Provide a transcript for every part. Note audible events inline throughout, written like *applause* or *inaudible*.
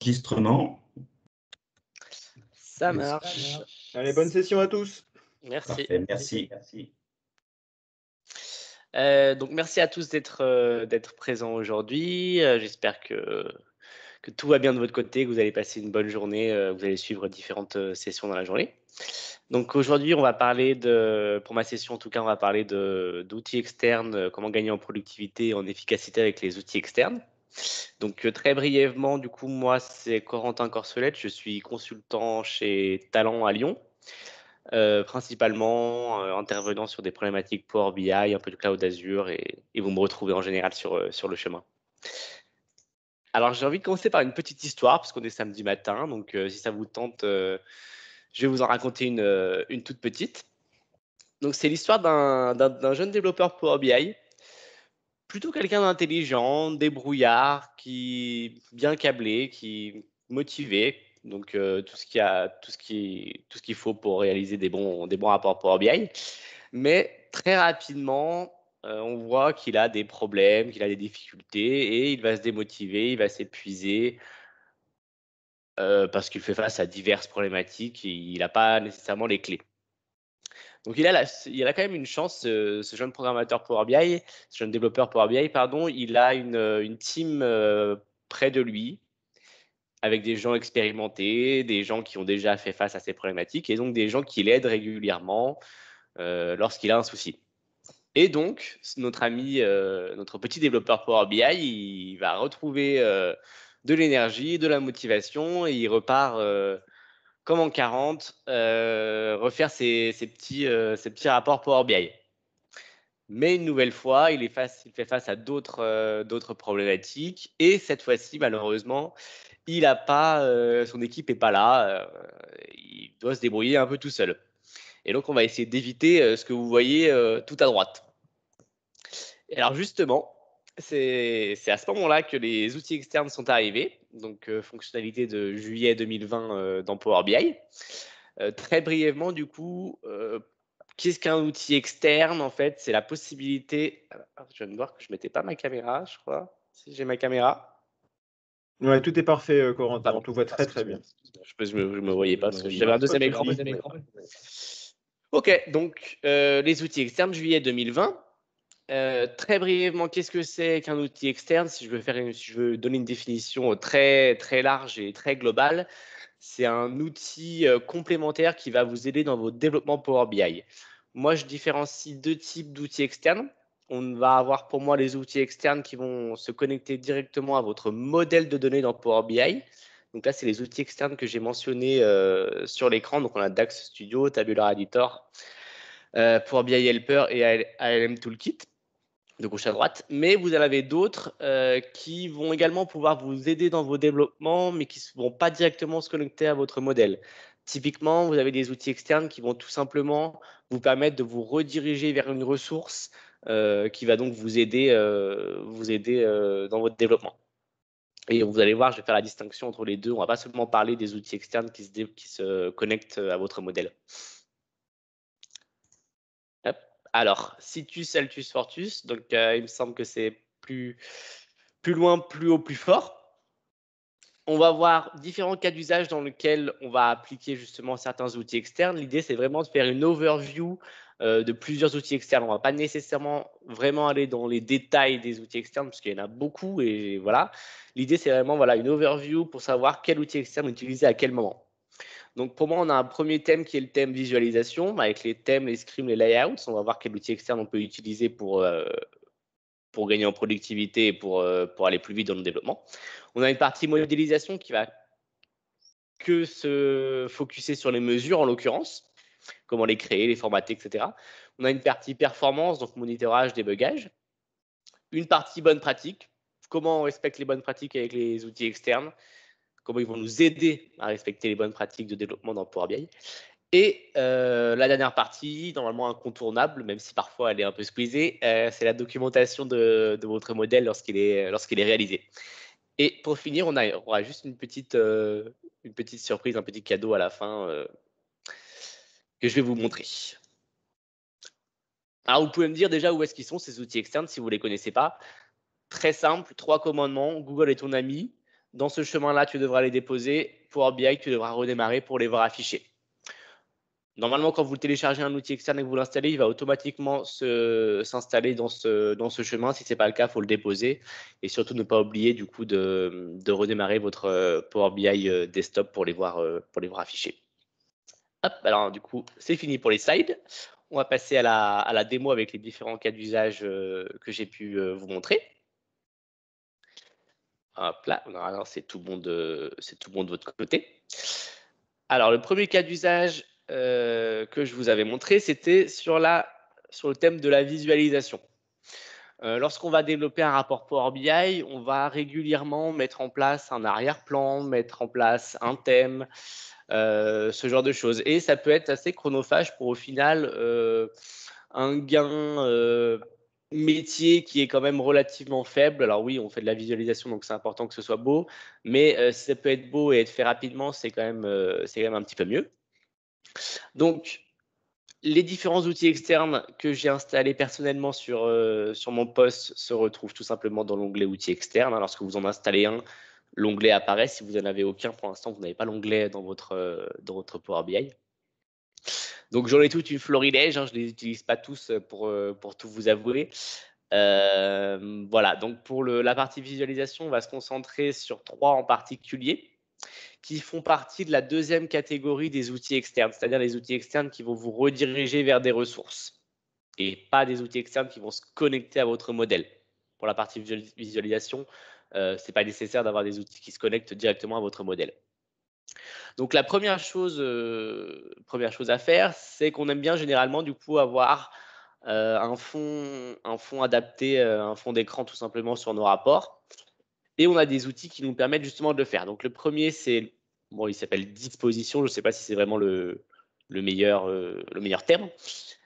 enregistrement. Ça marche. Allez, bonne session à tous. Merci. merci. merci. Euh, donc merci à tous d'être euh, présents aujourd'hui. Euh, j'espère que tout va bien de votre côté, que vous allez passer une bonne journée, vous allez suivre différentes sessions dans la journée. Donc aujourd'hui, on va parler de, pour ma session en tout cas, on va parler d'outils externes, comment gagner en productivité et en efficacité avec les outils externes. Donc euh, très brièvement, du coup, moi, c'est Corentin Corselette, je suis consultant chez Talent à Lyon, euh, principalement euh, intervenant sur des problématiques Power BI, un peu de Cloud Azure, et, vous me retrouvez en général sur, sur le chemin. Alors j'ai envie de commencer par une petite histoire, parce qu'on est samedi matin, donc si ça vous tente, je vais vous en raconter une, une toute petite. Donc c'est l'histoire d'un jeune développeur Power BI plutôt quelqu'un d'intelligent, débrouillard, qui bien câblé, qui motivé. Donc euh, tout ce qui a tout ce qui tout ce qu'il faut pour réaliser des bons des bons rapports pour BI. Mais très rapidement, euh, on voit qu'il a des problèmes, qu'il a des difficultés et il va se démotiver, il va s'épuiser. Euh, parce qu'il fait face à diverses problématiques et il n'a pas nécessairement les clés. Donc il a, il a quand même une chance, ce, jeune programmeur Power BI, ce jeune développeur Power BI, pardon, il a une, team euh, près de lui avec des gens expérimentés, des gens qui ont déjà fait face à ces problématiques et donc des gens qui l'aident régulièrement euh, lorsqu'il a un souci. Et donc, notre ami, euh, notre petit développeur Power BI, il va retrouver de l'énergie, de la motivation et il repart comme en 40, euh, refaire ses, euh, petits, rapports Power BI. Mais une nouvelle fois, il, est face, fait face à euh, d'autres problématiques. Et cette fois-ci, malheureusement, il a pas, son équipe n'est pas là. il doit se débrouiller un peu tout seul. Et donc, on va essayer d'éviter ce que vous voyez tout à droite. Alors justement, c'est à ce moment-là que les outils externes sont arrivés, donc euh, fonctionnalité de juillet 2020 euh, dans Power BI. Euh, très brièvement, du coup, qu'est-ce qu'un outil externe En fait, c'est la possibilité. Ah, ah, je viens de voir que je ne mettais pas ma caméra, je crois. Si j'ai ma caméra. Non, tout est parfait, Corentin. On te voit très très bien. Je ne me, voyais pas. J'avais un deuxième écran. Deuxième Ok, donc les outils externes, juillet 2020. Euh, très brièvement, qu'est-ce que c'est qu'un outil externe si je, veux faire je veux donner une définition euh, très, très large et très globale, c'est un outil euh, complémentaire qui va vous aider dans vos développements Power BI. Moi, je différencie deux types d'outils externes. On va avoir pour moi les outils externes qui vont se connecter directement à votre modèle de données dans Power BI. Donc là, c'est les outils externes que j'ai mentionnés sur l'écran. Donc on a DAX Studio, Tabular Editor, Power BI Helper et ALM Toolkit de gauche à droite, mais vous en avez d'autres euh, qui vont également pouvoir vous aider dans vos développements, mais qui ne vont pas directement se connecter à votre modèle. Typiquement, vous avez des outils externes qui vont tout simplement vous permettre de vous rediriger vers une ressource euh, qui va donc vous aider, euh, vous aider dans votre développement. Et vous allez voir, je vais faire la distinction entre les deux. On ne va pas seulement parler des outils externes qui se connectent à votre modèle. Alors, Citus Altus Fortus, donc euh, il me semble que c'est plus, plus loin, plus haut, plus fort. On va voir différents cas d'usage dans lesquels on va appliquer justement certains outils externes. L'idée, c'est vraiment de faire une overview euh, de plusieurs outils externes. On ne va pas nécessairement vraiment aller dans les détails des outils externes, parce qu'il y en a beaucoup. Et voilà, l'idée, c'est vraiment voilà, une overview pour savoir quel outil externe utiliser à quel moment. Donc pour moi, on a un premier thème qui est le thème visualisation, bah, avec les thèmes, les scrims, les layouts. On va voir quel outil externe on peut utiliser pour, euh, gagner en productivité et euh, pour, aller plus vite dans le développement. On a une partie modélisation qui va que se focuser sur les mesures en l'occurrence, comment les créer, les formater, etc. On a une partie performance, donc monitorage, débugage. Une partie bonne pratique, comment on respecte les bonnes pratiques avec les outils externes, comment ils vont nous aider à respecter les bonnes pratiques de développement dans Power BI. Et euh, la dernière partie, normalement incontournable, même si parfois elle est un peu squeezée, euh, c'est la documentation de, votre modèle lorsqu'il est, lorsqu'il est réalisé. Et pour finir, on, a, on aura juste une petite, euh, une petite surprise, un petit cadeau à la fin que je vais vous montrer. Alors, vous pouvez me dire déjà où est-ce qu'ils sont ces outils externes si vous ne les connaissez pas. Très simple, trois commandements, Google est ton ami, dans ce chemin-là, tu devras les déposer. Power BI, tu devras redémarrer pour les voir affichés. Normalement, quand vous téléchargez un outil externe et que vous l'installez, il va automatiquement s'installer dans ce, dans ce chemin. Si ce n'est pas le cas, il faut le déposer. Et surtout, ne pas oublier du coup de, redémarrer votre euh, Power BI euh, desktop pour les voir, euh, pour les voir affichés. Hop, alors du coup, c'est fini pour les slides. On va passer à la, à la démo avec les différents cas d'usage que j'ai pu vous montrer. Hop là, c'est tout, bon euh, de, votre côté. Alors, le premier cas d'usage euh, que je vous avais montré, c'était sur, le thème de la visualisation. Euh, lorsqu'on va développer un rapport Power BI, on va régulièrement mettre en place un arrière-plan, mettre en place un thème, ce genre de choses. Et ça peut être assez chronophage pour au final un gain métier qui est quand même relativement faible. Alors oui, on fait de la visualisation, donc c'est important que ce soit beau, mais euh, si ça peut être beau et être fait rapidement, c'est quand, même, euh, c'est quand même un petit peu mieux. Donc, les différents outils externes que j'ai installés personnellement sur, euh, sur mon poste se retrouvent tout simplement dans l'onglet outils externes. Lorsque vous en installez un, l'onglet apparaît. Si vous n'en avez aucun, pour l'instant, vous n'avez pas l'onglet dans votre, dans votre Power BI. Donc j'en ai toute une florilège, hein, je ne les utilise pas tous euh, pour, euh, pour tout vous avouer. Euh, voilà, donc pour la partie visualisation, on va se concentrer sur trois en particulier qui font partie de la deuxième catégorie des outils externes, c'est-à-dire les outils externes qui vont vous rediriger vers des ressources et pas des outils externes qui vont se connecter à votre modèle. Pour la partie visualisation, ce n'est pas nécessaire d'avoir des outils qui se connectent directement à votre modèle. Donc la première chose, euh, première chose à faire, c'est qu'on aime bien généralement du coup avoir euh, un, fond, adapté, euh, un fond d'écran tout simplement sur nos rapports. Et on a des outils qui nous permettent justement de le faire. Donc le premier, c'est, bon, il s'appelle disposition, je ne sais pas si c'est vraiment le meilleur terme,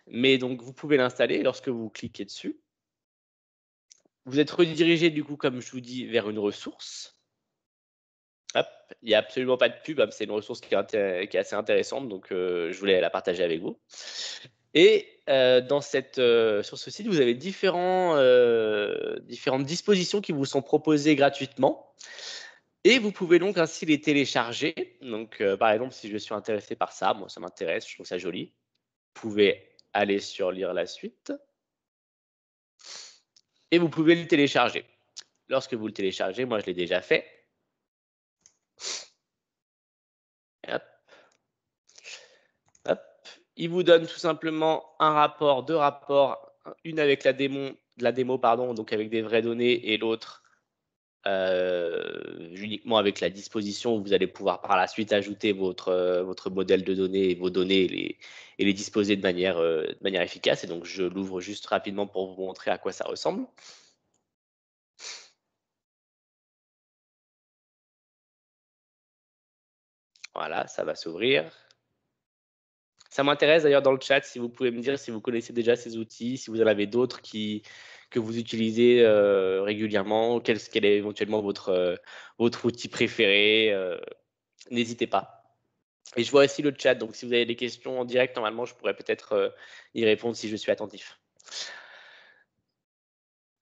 mais donc vous pouvez l'installer lorsque vous cliquez dessus. Vous êtes redirigé du coup, comme je vous dis, vers une ressource il n'y a absolument pas de pub, hein, c'est une ressource qui est, qui est, assez intéressante, donc euh, je voulais la partager avec vous. Et euh, dans cette, euh, sur ce site, vous avez différents, différentes dispositions qui vous sont proposées gratuitement. Et vous pouvez donc ainsi les télécharger. Donc, par exemple, si je suis intéressé par ça, moi ça m'intéresse, je trouve ça joli. Vous pouvez aller sur lire la suite. Et vous pouvez le télécharger. Lorsque vous le téléchargez, moi je l'ai déjà fait, il vous donne tout simplement un rapport, deux rapports, une avec la démo, la démo pardon, donc avec des vraies données, et l'autre euh, uniquement avec la disposition. où Vous allez pouvoir par la suite ajouter votre, euh, votre modèle de données et vos données et les, disposer de manière, euh, de manière efficace. Et donc je l'ouvre juste rapidement pour vous montrer à quoi ça ressemble. Voilà, ça va s'ouvrir. Ça m'intéresse d'ailleurs dans le chat si vous pouvez me dire si vous connaissez déjà ces outils, si vous en avez d'autres qui, que vous utilisez euh, régulièrement, quel, est éventuellement votre, euh, votre outil préféré. Euh, n'hésitez pas. Et je vois aussi le chat, donc si vous avez des questions en direct, normalement, je pourrais peut-être y répondre si je suis attentif.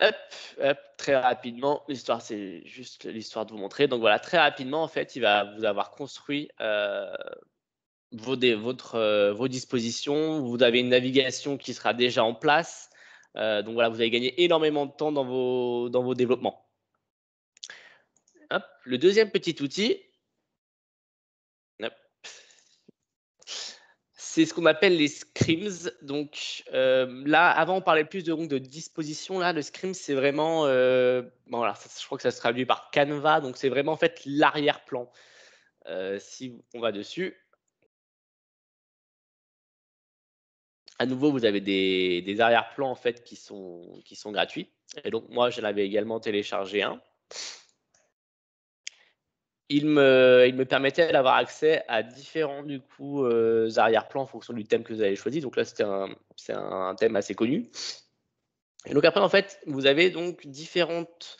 Hop, très rapidement. L'histoire, c'est juste l'histoire de vous montrer. Donc voilà, très rapidement, en fait, il va vous avoir construit euh, euh, vos, dispositions. Vous avez une navigation qui sera déjà en place. Euh, donc voilà, vous avez gagné énormément de temps dans vos, dans vos développements. Le deuxième petit outil, C'est ce qu'on appelle les scrims. Donc euh, là, avant, on parlait plus de, disposition. Là, le scrim, c'est vraiment. Euh, je crois que ça se traduit par Canva. Donc c'est vraiment fait l'arrière-plan. Euh, si on va dessus, à nouveau, vous avez des, arrière-plans en fait qui sont, gratuits. Et donc moi, je l'avais également téléchargé un il me, il me permettait d'avoir accès à différents du coup euh, arrière-plans en fonction du thème que vous avez choisi. Donc là, c'était un, c'est un, thème assez connu. Et donc après, en fait, vous avez donc différentes,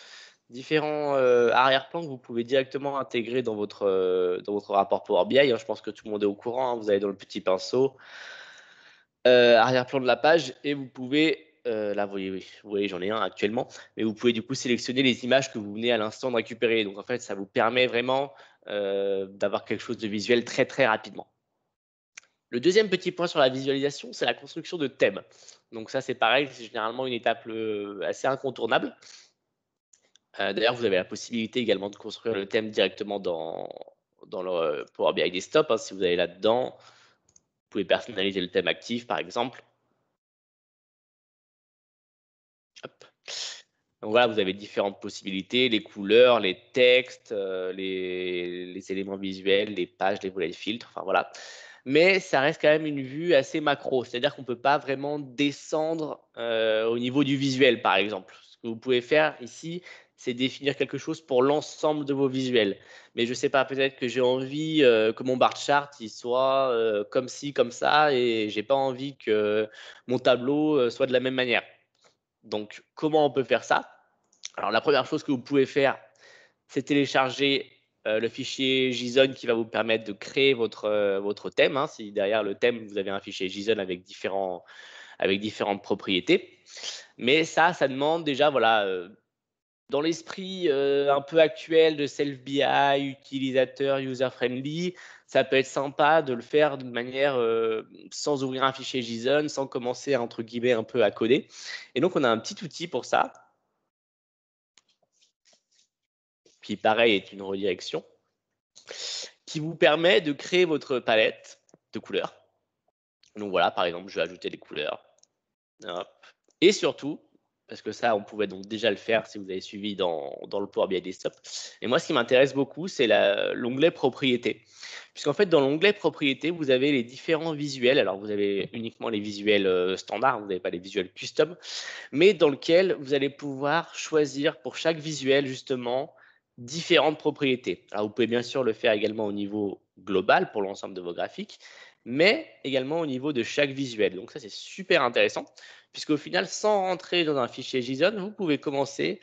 différents euh, arrière-plans que vous pouvez directement intégrer dans votre, euh, dans votre rapport Power BI. Hein, je pense que tout le monde est au courant. Hein. Vous allez dans le petit pinceau, arrière-plan de la page, et vous pouvez euh, là, vous voyez, j'en ai un actuellement, mais vous pouvez du coup sélectionner les images que vous venez à l'instant de récupérer. Donc en fait, ça vous permet vraiment euh, d'avoir quelque chose de visuel très très rapidement. Le deuxième petit point sur la visualisation, c'est la construction de thèmes. Donc ça, c'est pareil, c'est généralement une étape euh, assez incontournable. D'ailleurs, vous avez la possibilité également de construire le thème directement dans, dans le Power BI Desktop. Hein, si vous allez là-dedans, vous pouvez personnaliser le thème actif, par exemple. Donc voilà, vous avez différentes possibilités, les couleurs, les textes, euh, les, éléments visuels, les pages, les volets de filtres, enfin voilà. Mais ça reste quand même une vue assez macro, c'est-à-dire qu'on ne peut pas vraiment descendre euh, au niveau du visuel, par exemple. Ce que vous pouvez faire ici, c'est définir quelque chose pour l'ensemble de vos visuels. Mais je ne sais pas, peut-être que j'ai envie euh, que mon bar chart il soit comme ci, comme ça, et je n'ai pas envie que mon tableau soit de la même manière. Donc, comment on peut faire ça Alors, la première chose que vous pouvez faire, c'est télécharger euh, le fichier JSON qui va vous permettre de créer votre, euh, votre thème. Hein. si derrière le thème, vous avez un fichier JSON avec, différents, avec différentes propriétés. Mais ça, ça demande déjà voilà, euh, dans l'esprit euh, un peu actuel de self-BI, utilisateur user-friendly, ça peut être sympa de le faire de manière euh, sans ouvrir un fichier JSON, sans commencer entre guillemets un peu à coder. Et donc, on a un petit outil pour ça, qui pareil est une redirection, qui vous permet de créer votre palette de couleurs. Donc voilà, par exemple, je vais ajouter des couleurs. Et surtout, parce que ça, on pouvait donc déjà le faire si vous avez suivi dans, dans le Power BI Desktop. Et moi, ce qui m'intéresse beaucoup, c'est l'onglet propriété. Puisqu'en fait, dans l'onglet propriété, vous avez les différents visuels. Alors, vous avez uniquement les visuels euh, standards, vous n'avez pas les visuels custom, mais dans lequel vous allez pouvoir choisir pour chaque visuel, justement, différentes propriétés. Alors, vous pouvez bien sûr le faire également au niveau global pour l'ensemble de vos graphiques, mais également au niveau de chaque visuel. Donc ça, c'est super intéressant puisqu'au final, sans rentrer dans un fichier JSON, vous pouvez commencer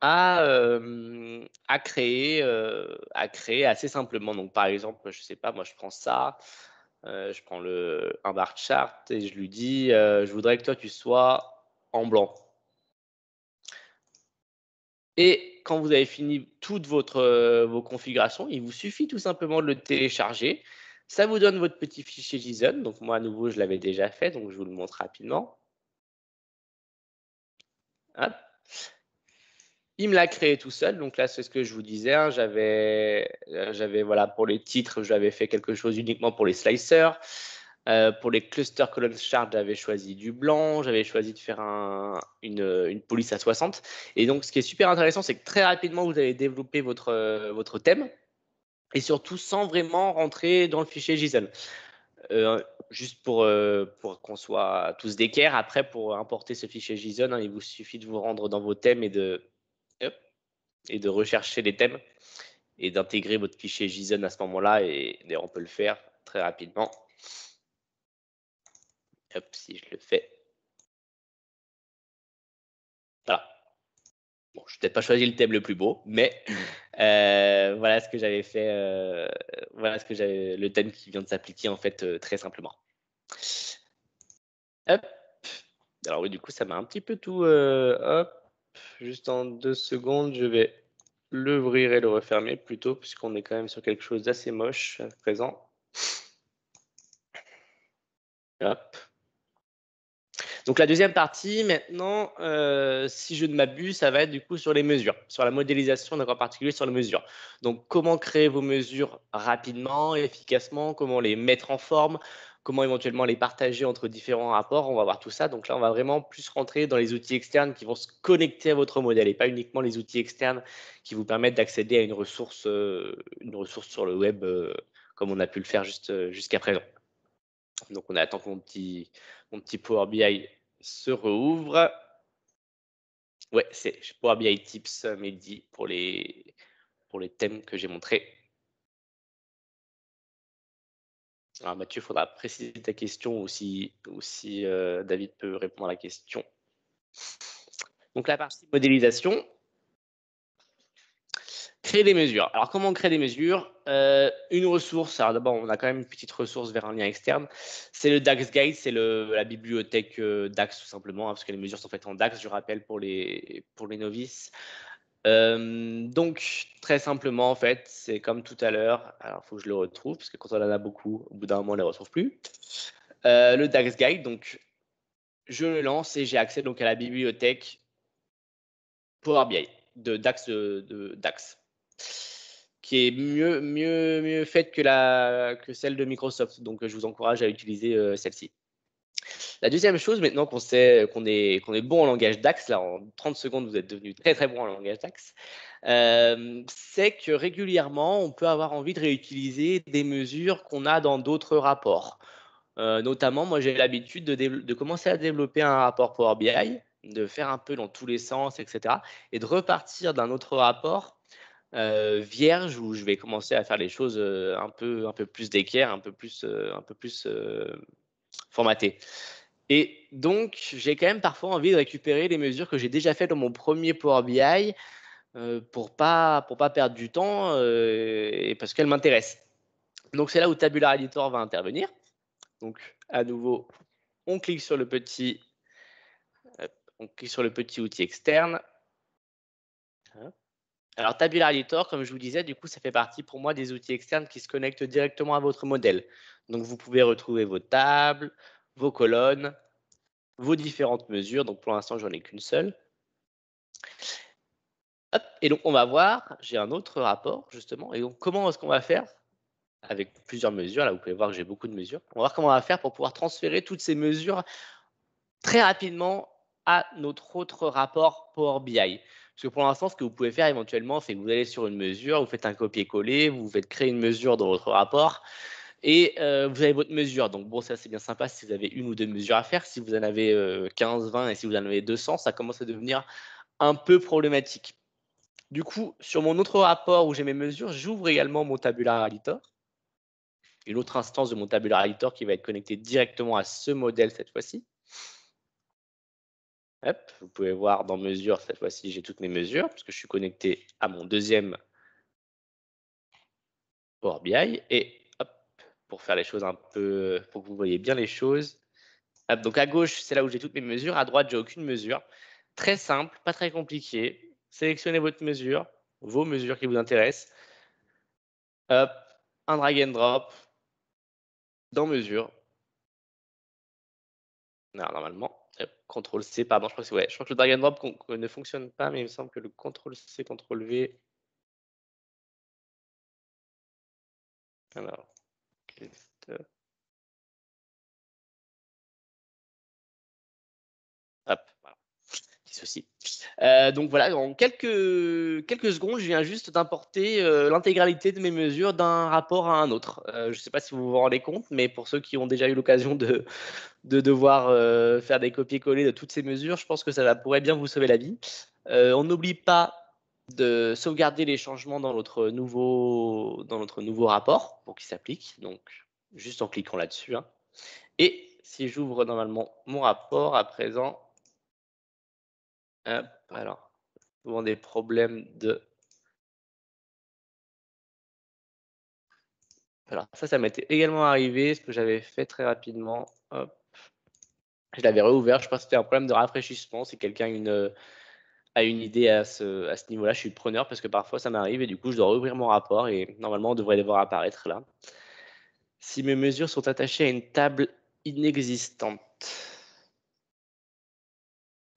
à, euh, euh, créer, assez simplement. Donc, par exemple, je ne sais pas, moi, je prends ça, euh, je prends un bar chart et je lui dis, je voudrais que toi, tu sois en blanc. Et quand vous avez fini toutes vos configurations, il vous suffit tout simplement de le télécharger. Ça vous donne votre petit fichier JSON. Donc, moi, à nouveau, je l'avais déjà fait, donc je vous le montre rapidement. Il me l'a créé tout seul. Donc là, c'est ce que je vous disais. Hein. j'avais, euh, j'avais, voilà, pour les titres, j'avais fait quelque chose uniquement pour les slicers. Euh, pour les cluster column chart, j'avais choisi du blanc, j'avais choisi de faire une, police à 60. Et donc, ce qui est super intéressant, c'est que très rapidement, vous allez développer votre, euh, votre thème et surtout sans vraiment rentrer dans le fichier JSON. Euh, juste pour, euh, pour qu'on soit tous d'équerre. Après, pour importer ce fichier JSON, hein, il vous suffit de vous rendre dans vos thèmes et de, et de rechercher les thèmes et d'intégrer votre fichier JSON à ce moment-là. Et, et on peut le faire très rapidement. Hop, si je le fais. Bon, je n'ai peut-être pas choisi le thème le plus beau, mais *laughs* euh, voilà ce que j'avais fait. Euh, voilà ce que j'avais, le thème qui vient de s'appliquer en fait euh, très simplement. Hop. Alors oui, du coup, ça m'a un petit peu tout. hop. Juste en deux secondes, je vais l'ouvrir et le refermer plutôt, puisqu'on est quand même sur quelque chose d'assez moche à présent. Hop. Donc la deuxième partie, maintenant, euh, si je ne m'abuse, ça va être du coup sur les mesures, sur la modélisation, donc en particulier sur les mesures. Donc comment créer vos mesures rapidement, et efficacement, comment les mettre en forme, comment éventuellement les partager entre différents rapports. On va voir tout ça. Donc là, on va vraiment plus rentrer dans les outils externes qui vont se connecter à votre modèle et pas uniquement les outils externes qui vous permettent d'accéder à une ressource, euh, une ressource sur le web euh, comme on a pu le faire jusqu'à présent. Donc on attend que mon petit Power BI se rouvre. Ouais, c'est pour ABI Tips, euh, Mehdi, pour les, pour les thèmes que j'ai montrés. Alors Mathieu, il faudra préciser ta question ou si, ou si euh, David peut répondre à la question. Donc la partie modélisation, Créer des mesures. Alors, comment on crée des mesures euh, Une ressource, alors d'abord, on a quand même une petite ressource vers un lien externe. C'est le DAX Guide, c'est la bibliothèque euh, DAX tout simplement, hein, parce que les mesures sont faites en DAX, je rappelle, pour les, pour les novices. Euh, donc, très simplement, en fait, c'est comme tout à l'heure. Alors, il faut que je le retrouve, parce que quand on en a beaucoup, au bout d'un moment, on ne les retrouve plus. le DAX Guide, donc, je le lance et j'ai accès donc à la bibliothèque Power BI de DAX. de DAX qui est mieux, mieux, mieux faite que, la, que celle de Microsoft. Donc, je vous encourage à utiliser euh, celle-ci. La deuxième chose, maintenant qu'on sait qu'on est, qu'on est bon en langage DAX, là en 30 secondes vous êtes devenu très très bon en langage DAX, euh, c'est que régulièrement on peut avoir envie de réutiliser des mesures qu'on a dans d'autres rapports. Euh, notamment, moi j'ai l'habitude de, de, commencer à développer un rapport Power BI, de faire un peu dans tous les sens, etc. et de repartir d'un autre rapport euh, vierge où je vais commencer à faire les choses euh, un peu un peu plus d'équerre, un peu plus euh, un peu plus formaté. Et donc j'ai quand même parfois envie de récupérer les mesures que j'ai déjà faites dans mon premier Power BI pour pas pour pas perdre du temps et parce qu'elles m'intéressent. Donc c'est là où Tabular Editor va intervenir. Donc à nouveau, on clique sur le petit on clique sur le petit outil externe. Alors, Tabular Editor, comme je vous disais, du coup, ça fait partie pour moi des outils externes qui se connectent directement à votre modèle. Donc, vous pouvez retrouver vos tables, vos colonnes, vos différentes mesures. Donc, pour l'instant, j'en ai qu'une seule. et donc, on va voir, j'ai un autre rapport, justement. Et donc, comment est-ce qu'on va faire avec plusieurs mesures Là, vous pouvez voir que j'ai beaucoup de mesures. On va voir comment on va faire pour pouvoir transférer toutes ces mesures très rapidement à notre autre rapport Power BI. Parce que pour l'instant, ce que vous pouvez faire éventuellement, c'est que vous allez sur une mesure, vous faites un copier-coller, vous faites créer une mesure dans votre rapport et euh, vous avez votre mesure. Donc bon, ça c'est bien sympa si vous avez une ou deux mesures à faire. Si vous en avez 15, euh, 20 et si vous en avez 200, ça commence à devenir un peu problématique. Du coup, sur mon autre rapport où j'ai mes mesures, j'ouvre également mon tabular editor, une autre instance de mon tabular editor qui va être connectée directement à ce modèle cette fois-ci vous pouvez voir dans mesure, cette fois-ci, j'ai toutes mes mesures, parce que je suis connecté à mon deuxième Power BI. Et pour faire les choses un peu, pour que vous voyez bien les choses. donc à gauche, c'est là où j'ai toutes mes mesures. À droite, j'ai aucune mesure. Très simple, pas très compliqué. Sélectionnez votre mesure, vos mesures qui vous intéressent. un drag and drop dans mesure. normalement, Ctrl C, pardon, je crois, que ouais, je crois que le drag and drop euh, ne fonctionne pas, mais il me semble que le Ctrl C, CTRL V. Alors, Hop, voilà. Petit souci. Euh, donc voilà, en quelques, quelques secondes, je viens juste d'importer euh, l'intégralité de mes mesures d'un rapport à un autre. Euh, je ne sais pas si vous vous rendez compte, mais pour ceux qui ont déjà eu l'occasion de, de devoir faire des copier-coller de toutes ces mesures, je pense que ça pourrait bien vous sauver la vie. on n'oublie pas de sauvegarder les changements dans notre nouveau, dans notre nouveau rapport pour qu'il s'applique, donc juste en cliquant là-dessus. Hein. Et si j'ouvre normalement mon rapport à présent, alors, souvent des problèmes de... Alors, ça, ça m'était également arrivé, ce que j'avais fait très rapidement. Hop. Je l'avais réouvert, je pense que c'était un problème de rafraîchissement. Si quelqu'un a une, euh, a une idée à ce, à ce niveau-là, je suis preneur parce que parfois ça m'arrive et du coup, je dois rouvrir mon rapport et normalement, on devrait les voir apparaître là. Si mes mesures sont attachées à une table inexistante.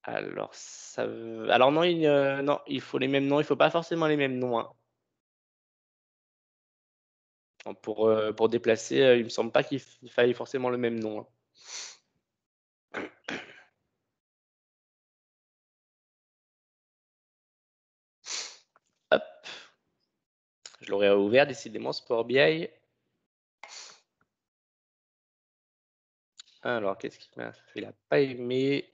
Alors, alors non il, euh, non, il faut les mêmes noms, il ne faut pas forcément les mêmes noms. Hein. Euh, pour, déplacer, euh, il me semble pas qu'il faille forcément le même nom. Hein. *coughs* Hop. Je l'aurais ouvert, décidément, Sport BI. Alors, qu'est-ce qu'il m'a fait Il n'a pas aimé.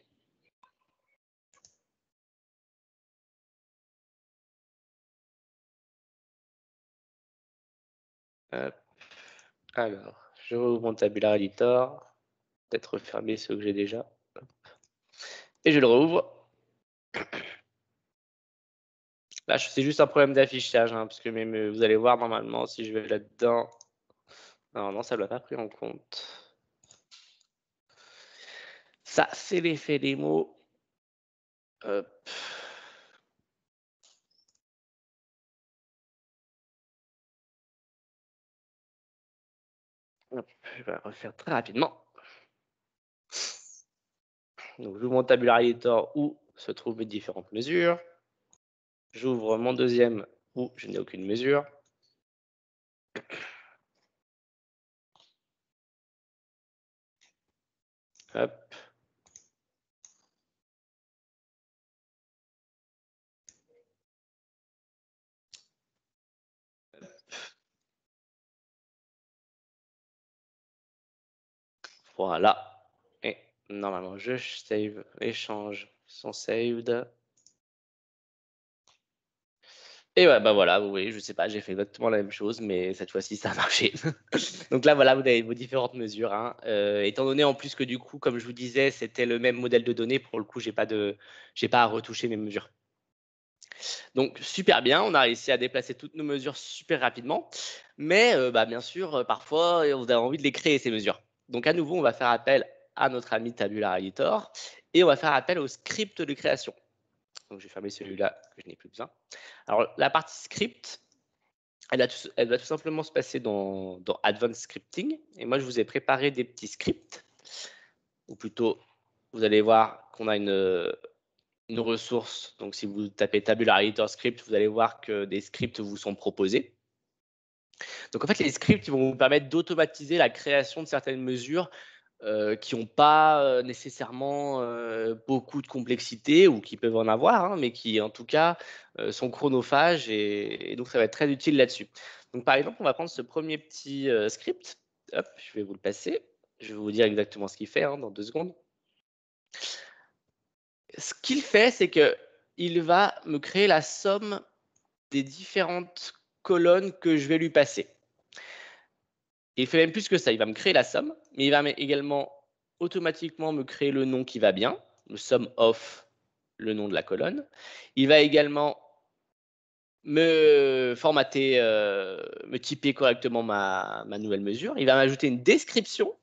Euh, alors, je rouvre mon tabulaire editor. Peut-être fermer ce que j'ai déjà. Et je le rouvre. *coughs* Là, c'est juste un problème d'affichage, hein, parce que même, euh, vous allez voir normalement, si je vais là-dedans, non, ça ne l'a pas pris en compte. Ça, c'est l'effet mots. Hop. je vais refaire très rapidement. Donc j'ouvre mon editor où se trouvent mes différentes mesures. J'ouvre mon deuxième où je n'ai aucune mesure. Hop. Voilà. Et normalement, je save échange sont saved. Et bah voilà, vous voyez, je sais pas, j'ai fait exactement la même chose, mais cette fois-ci, ça a marché. *laughs* Donc là, voilà, vous avez vos différentes mesures. Hein. Euh, étant donné en plus que du coup, comme je vous disais, c'était le même modèle de données, pour le coup, j'ai pas de, j'ai pas à retoucher mes mesures. Donc super bien, on a réussi à déplacer toutes nos mesures super rapidement, mais euh, bah, bien sûr, euh, parfois, on a envie de les créer ces mesures. Donc à nouveau, on va faire appel à notre ami Tabular Editor et on va faire appel au script de création. Donc je vais fermer celui-là, que je n'ai plus besoin. Alors la partie script, elle va tout, simplement se passer dans, Advanced Scripting. Et moi, je vous ai préparé des petits scripts, ou plutôt, vous allez voir qu'on a une, une ressource. Donc si vous tapez Tabular Editor Script, vous allez voir que des scripts vous sont proposés. Donc en fait, les scripts vont vous permettre d'automatiser la création de certaines mesures euh, qui n'ont pas euh, nécessairement euh, beaucoup de complexité ou qui peuvent en avoir, hein, mais qui en tout cas sont chronophages et, donc ça va être très utile là-dessus. Donc par exemple, on va prendre ce premier petit script. Hop, je vais vous le passer. Je vais vous dire exactement ce qu'il fait hein, dans deux secondes. Ce qu'il fait, c'est que il va me créer la somme des différentes colonne que je vais lui passer. il fait même plus que ça, il va me créer la somme, mais il va également automatiquement me créer le nom qui va bien, le sum of le nom de la colonne. Il va également me formater, euh, me typer correctement ma, nouvelle mesure. Il va m'ajouter une description,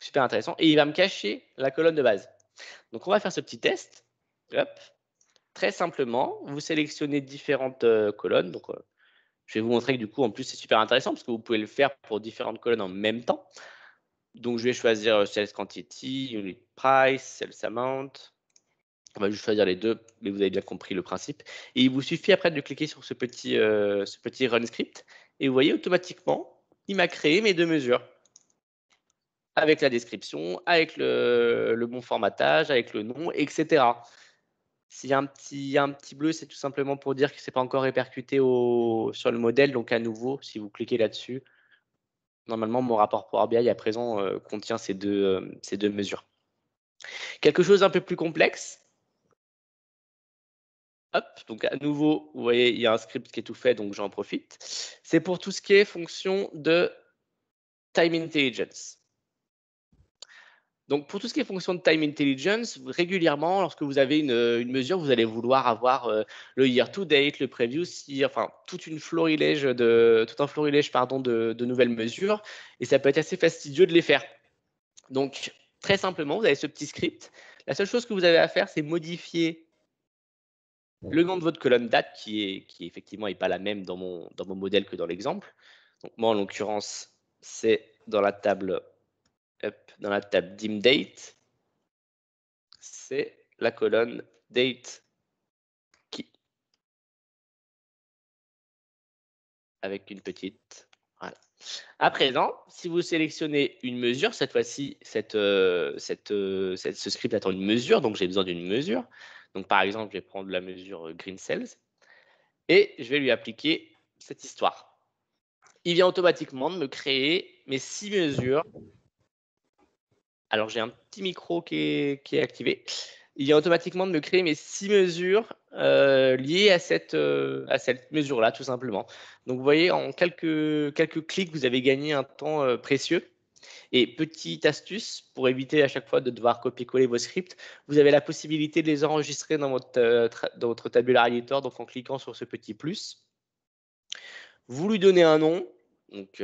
super intéressant, et il va me cacher la colonne de base. Donc on va faire ce petit test. Très simplement, vous sélectionnez différentes euh, colonnes. Donc, euh, je vais vous montrer que du coup, en plus, c'est super intéressant parce que vous pouvez le faire pour différentes colonnes en même temps. Donc, je vais choisir Sales euh, Quantity, Unit Price, Sales Amount. On va juste choisir les deux, mais vous avez bien compris le principe. Et il vous suffit après de cliquer sur ce petit, euh, ce petit run script. Et vous voyez automatiquement, il m'a créé mes deux mesures. Avec la description, avec le bon formatage, avec le nom, etc. S'il y a un petit, bleu, c'est tout simplement pour dire que ce n'est pas encore répercuté sur le modèle. Donc à nouveau, si vous cliquez là-dessus, normalement mon rapport Power BI à présent euh, contient ces deux, euh, ces deux mesures. Quelque chose un peu plus complexe. Hop, donc à nouveau, vous voyez, il y a un script qui est tout fait, donc j'en profite. C'est pour tout ce qui est fonction de time intelligence. Donc, pour tout ce qui est fonction de time intelligence, régulièrement, lorsque vous avez une, euh, mesure, vous allez vouloir avoir euh, le year to date, le Preview, enfin, toute une florilège de, tout un florilège pardon, de, nouvelles mesures. Et ça peut être assez fastidieux de les faire. Donc, très simplement, vous avez ce petit script. La seule chose que vous avez à faire, c'est modifier le nom de votre colonne date, qui, est, qui effectivement n'est pas la même dans mon, dans mon modèle que dans l'exemple. Donc, moi, en l'occurrence, c'est dans la table dans la table dim date, c'est la colonne date key. Avec une petite. Voilà. À présent, si vous sélectionnez une mesure, cette fois-ci, euh, euh, ce script attend une mesure, donc j'ai besoin d'une mesure. Donc par exemple, je vais prendre la mesure green cells et je vais lui appliquer cette histoire. Il vient automatiquement de me créer mes six mesures alors j'ai un petit micro qui est, activé. Il vient automatiquement de me créer mes six mesures euh, liées à cette, euh, cette mesure-là, tout simplement. Donc vous voyez, en quelques, quelques clics, vous avez gagné un temps euh, précieux. Et petite astuce, pour éviter à chaque fois de devoir copier-coller vos scripts, vous avez la possibilité de les enregistrer dans votre, dans votre tabulaire editor, donc en cliquant sur ce petit plus. Vous lui donnez un nom, donc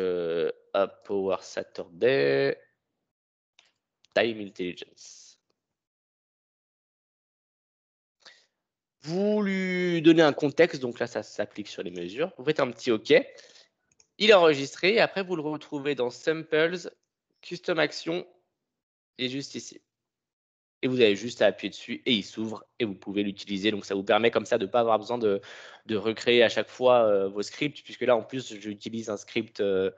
Power Saturday, Time Intelligence. Vous lui donnez un contexte, donc là ça s'applique sur les mesures. Vous faites un petit OK. Il est enregistré et après vous le retrouvez dans Samples, Custom Action et juste ici. Et vous avez juste à appuyer dessus et il s'ouvre et vous pouvez l'utiliser. Donc ça vous permet comme ça de ne pas avoir besoin de, recréer à chaque fois euh, vos scripts, puisque là en plus j'utilise un script. Euh,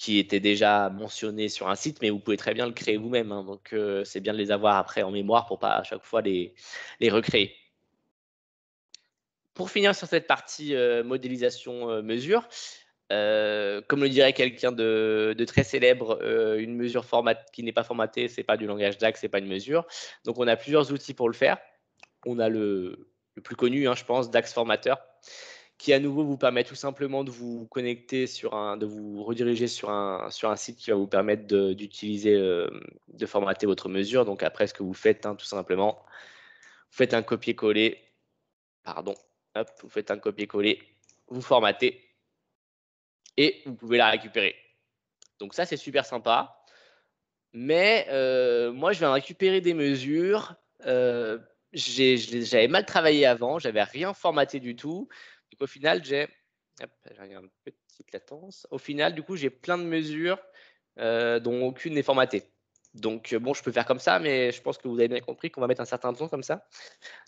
qui était déjà mentionné sur un site, mais vous pouvez très bien le créer vous-même. Hein. donc, euh, c'est bien de les avoir après en mémoire pour pas à chaque fois les, recréer. Pour finir sur cette partie euh, modélisation euh, mesure, comme le dirait quelqu'un de, très célèbre, une mesure format, qui n'est pas formatée, ce n'est pas du langage DAX, n'est pas une mesure. Donc on a plusieurs outils pour le faire. On a le, plus connu, hein, je pense, DAX formateur, qui à nouveau vous permet tout simplement de vous connecter sur un, de vous rediriger sur un, sur un site qui va vous permettre d'utiliser, euh, de, formater votre mesure. Donc après, ce que vous faites, hein, tout simplement, vous faites un copier-coller, pardon, hop, vous faites un copier-coller, vous formatez et vous pouvez la récupérer. Donc ça, c'est super sympa. Mais euh, moi, je vais récupérer des mesures. Euh, j'avais mal travaillé avant, j'avais rien formaté du tout au final, j'ai. une petite latence. Au final, du coup, j'ai plein de mesures euh, dont aucune n'est formatée. Donc, euh, bon, je peux faire comme ça, mais je pense que vous avez bien compris qu'on va mettre un certain temps comme ça.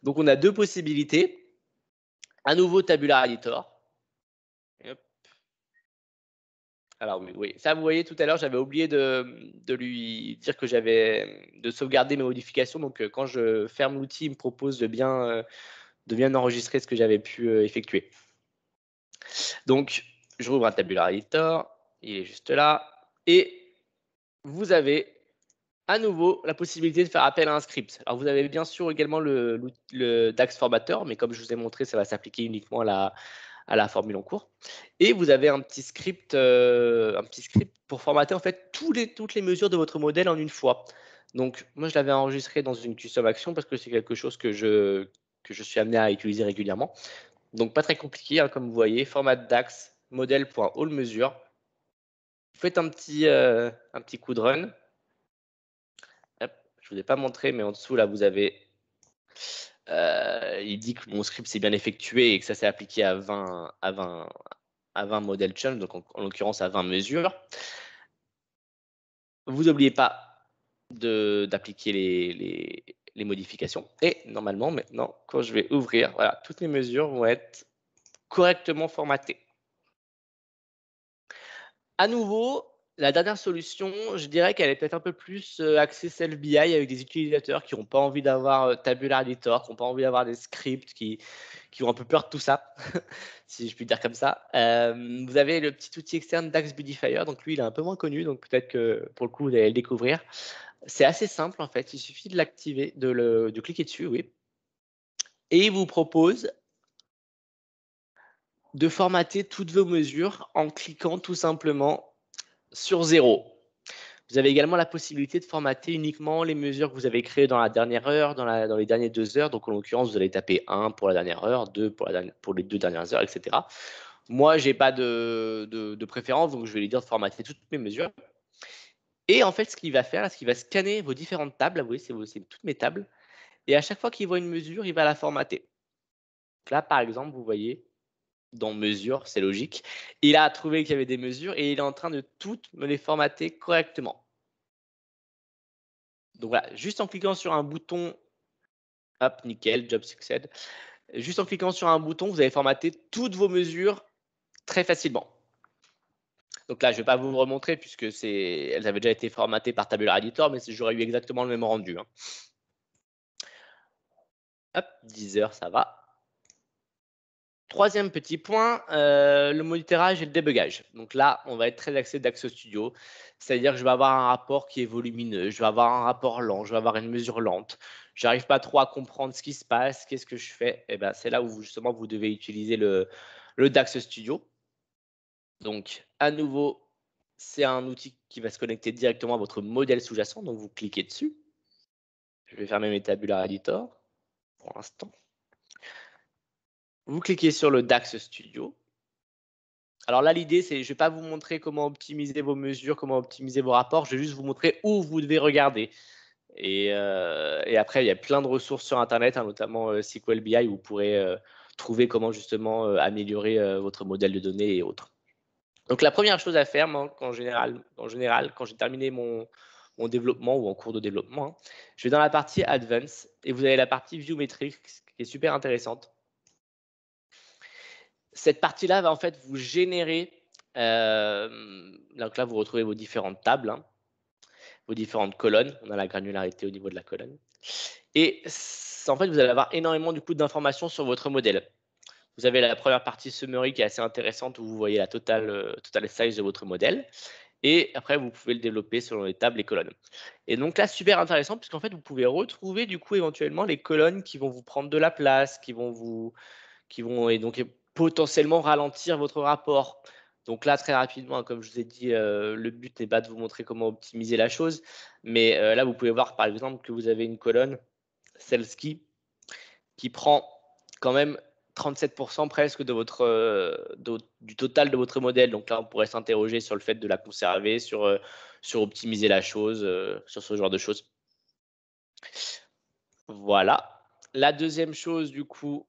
Donc, on a deux possibilités. Un nouveau tabular editor. Alors oui, oui, ça vous voyez tout à l'heure, j'avais oublié de, de, lui dire que j'avais de sauvegarder mes modifications. Donc euh, quand je ferme l'outil, il me propose de bien de bien enregistrer ce que j'avais pu euh, effectuer. Donc, je rouvre un tabulaire editor, il est juste là, et vous avez à nouveau la possibilité de faire appel à un script. Alors, vous avez bien sûr également le, DAX Formateur, mais comme je vous ai montré, ça va s'appliquer uniquement à la, à la formule en cours. Et vous avez un petit script, euh, un petit script pour formater en fait tous les, toutes les mesures de votre modèle en une fois. Donc moi je l'avais enregistré dans une custom action parce que c'est quelque chose que je que je suis amené à utiliser régulièrement. Donc pas très compliqué, hein, comme vous voyez, format DAX, modèle.all mesure. faites un petit, euh, un petit coup de run. je ne vous ai pas montré, mais en dessous, là, vous avez... Euh, il dit que mon script s'est bien effectué et que ça s'est appliqué à 20, à 20, à 20 modèles chunks, donc en, l'occurrence à 20 mesures. Vous n'oubliez pas d'appliquer les, les modifications. Et normalement, maintenant, quand je vais ouvrir, voilà, toutes les mesures vont être correctement formatées. À nouveau, la dernière solution, je dirais qu'elle est peut-être un peu plus euh, axée self-BI avec des utilisateurs qui n'ont pas envie d'avoir euh, Tabular Editor, qui n'ont pas envie d'avoir des scripts, qui, ont un peu peur de tout ça, *laughs* si je puis dire comme ça. Euh, vous avez le petit outil externe Dax Beautifier, donc lui, il est un peu moins connu, donc peut-être que pour le coup, vous allez le découvrir. C'est assez simple en fait, il suffit de l'activer, de, cliquer dessus, oui. Et il vous propose de formater toutes vos mesures en cliquant tout simplement sur 0. Vous avez également la possibilité de formater uniquement les mesures que vous avez créées dans la dernière heure, dans, la, dans les dernières deux heures. Donc, en l'occurrence, vous allez taper 1 pour la dernière heure, 2 pour, pour les deux dernières heures, etc. Moi, je n'ai pas de, de préférence, donc je vais lui dire de formater toutes mes mesures. Et en fait, ce qu'il va faire, c'est qu'il va scanner vos différentes tables. Vous voyez, c'est toutes mes tables. Et à chaque fois qu'il voit une mesure, il va la formater. là, par exemple, vous voyez, dans mesure, c'est logique. Il a trouvé qu'il y avait des mesures et il est en train de toutes me les formater correctement. Donc voilà, juste en cliquant sur un bouton, hop, nickel, job success. Juste en cliquant sur un bouton, vous avez formaté toutes vos mesures très facilement. Donc là, je ne vais pas vous remontrer puisque elles avaient déjà été formatées par Tabular Editor, mais j'aurais eu exactement le même rendu. Hein. Hop, 10 heures, ça va. Troisième petit point, euh, le monitorage et le débugage. Donc là, on va être très axé Dax Studio, c'est-à-dire que je vais avoir un rapport qui est volumineux, je vais avoir un rapport lent, je vais avoir une mesure lente. Je n'arrive pas trop à comprendre ce qui se passe, qu'est-ce que je fais. Et eh ben, c'est là où justement vous devez utiliser le, le DAX Studio. Donc, à nouveau, c'est un outil qui va se connecter directement à votre modèle sous-jacent. Donc, vous cliquez dessus. Je vais fermer mes tabulaires editor pour l'instant. Vous cliquez sur le DAX Studio. Alors là, l'idée, c'est, je ne vais pas vous montrer comment optimiser vos mesures, comment optimiser vos rapports. Je vais juste vous montrer où vous devez regarder. Et, euh, après, il y a plein de ressources sur Internet, hein, notamment euh, SQL BI, où vous pourrez euh, trouver comment justement améliorer votre modèle de données et autres. Donc la première chose à faire, en général, quand j'ai terminé mon, développement ou en cours de développement, hein, je vais dans la partie Advanced et vous avez la partie View qui est super intéressante. Cette partie-là va en fait vous générer, euh, donc là vous retrouvez vos différentes tables, hein, vos différentes colonnes, on a la granularité au niveau de la colonne, et en fait vous allez avoir énormément du d'informations sur votre modèle. Vous avez la première partie summary qui est assez intéressante où vous voyez la totale, euh, total size de votre modèle. Et après, vous pouvez le développer selon les tables et colonnes. Et donc là, super intéressant, puisqu'en fait, vous pouvez retrouver du coup éventuellement les colonnes qui vont vous prendre de la place, qui vont vous, qui vont et donc potentiellement ralentir votre rapport. Donc là, très rapidement, hein, comme je vous ai dit, euh, le but n'est pas de vous montrer comment optimiser la chose, mais euh, là, vous pouvez voir par exemple que vous avez une colonne, celle-ci, qui prend quand même 37% presque euh, de votre, du total de votre modèle. Donc là, on pourrait s'interroger sur le fait de la conserver, sur, euh, sur optimiser la chose, euh, sur ce genre de choses. Voilà. La deuxième chose, du coup,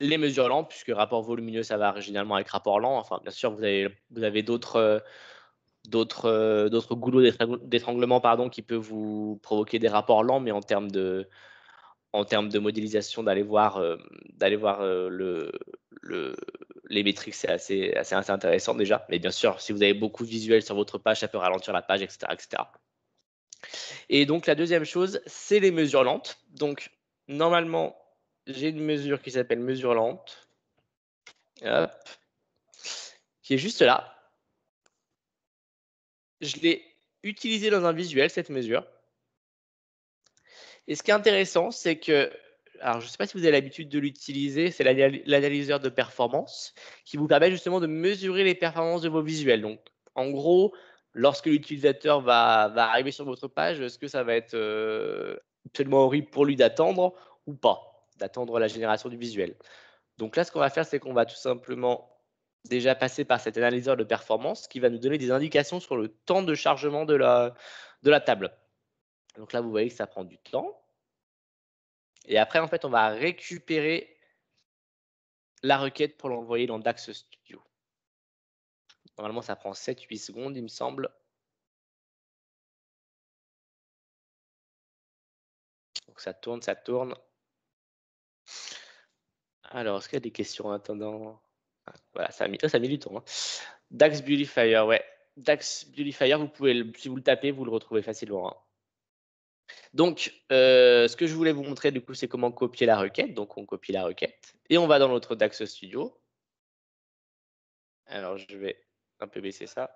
les mesures lentes, puisque rapport volumineux, ça va généralement avec rapport lent. Enfin, bien sûr, vous avez, vous avez d'autres d'autres goulots d'étranglement pardon qui peuvent vous provoquer des rapports lents mais en termes de en termes de modélisation, d'aller voir, euh, euh, les métriques, c'est assez, intéressant déjà. Mais bien sûr, si vous avez beaucoup de visuels sur votre page, ça peut ralentir la page, etc. Et donc, la deuxième chose, c'est les mesures lentes. Donc, normalement, j'ai une mesure qui s'appelle mesure lente, qui est juste là. Je l'ai utilisée dans un visuel, cette mesure. Et ce qui est intéressant, c'est que, alors je ne sais pas si vous avez l'habitude de l'utiliser, c'est l'analyseur de performance qui vous permet justement de mesurer les performances de vos visuels. Donc, en gros, lorsque l'utilisateur va, arriver sur votre page, est-ce que ça va être euh, absolument horrible pour lui d'attendre ou pas, d'attendre la génération du visuel Donc là, ce qu'on va faire, c'est qu'on va tout simplement déjà passer par cet analyseur de performance qui va nous donner des indications sur le temps de chargement de la table. Donc là, vous voyez que ça prend du temps. Et après, en fait, on va récupérer la requête pour l'envoyer dans DAX Studio. Normalement, ça prend 7-8 secondes, il me semble. Donc ça tourne, ça tourne. Alors, est-ce qu'il y a des questions en attendant ah, Voilà, ça a, mis, ça du temps. Hein. DAX Beautifier, ouais. DAX Beautifier, vous pouvez, si vous le tapez, vous le retrouvez facilement. Hein. Donc, euh, ce que je voulais vous montrer, du coup, c'est comment copier la requête. Donc, on copie la requête et on va dans notre DAX Studio. Alors, je vais un peu baisser ça.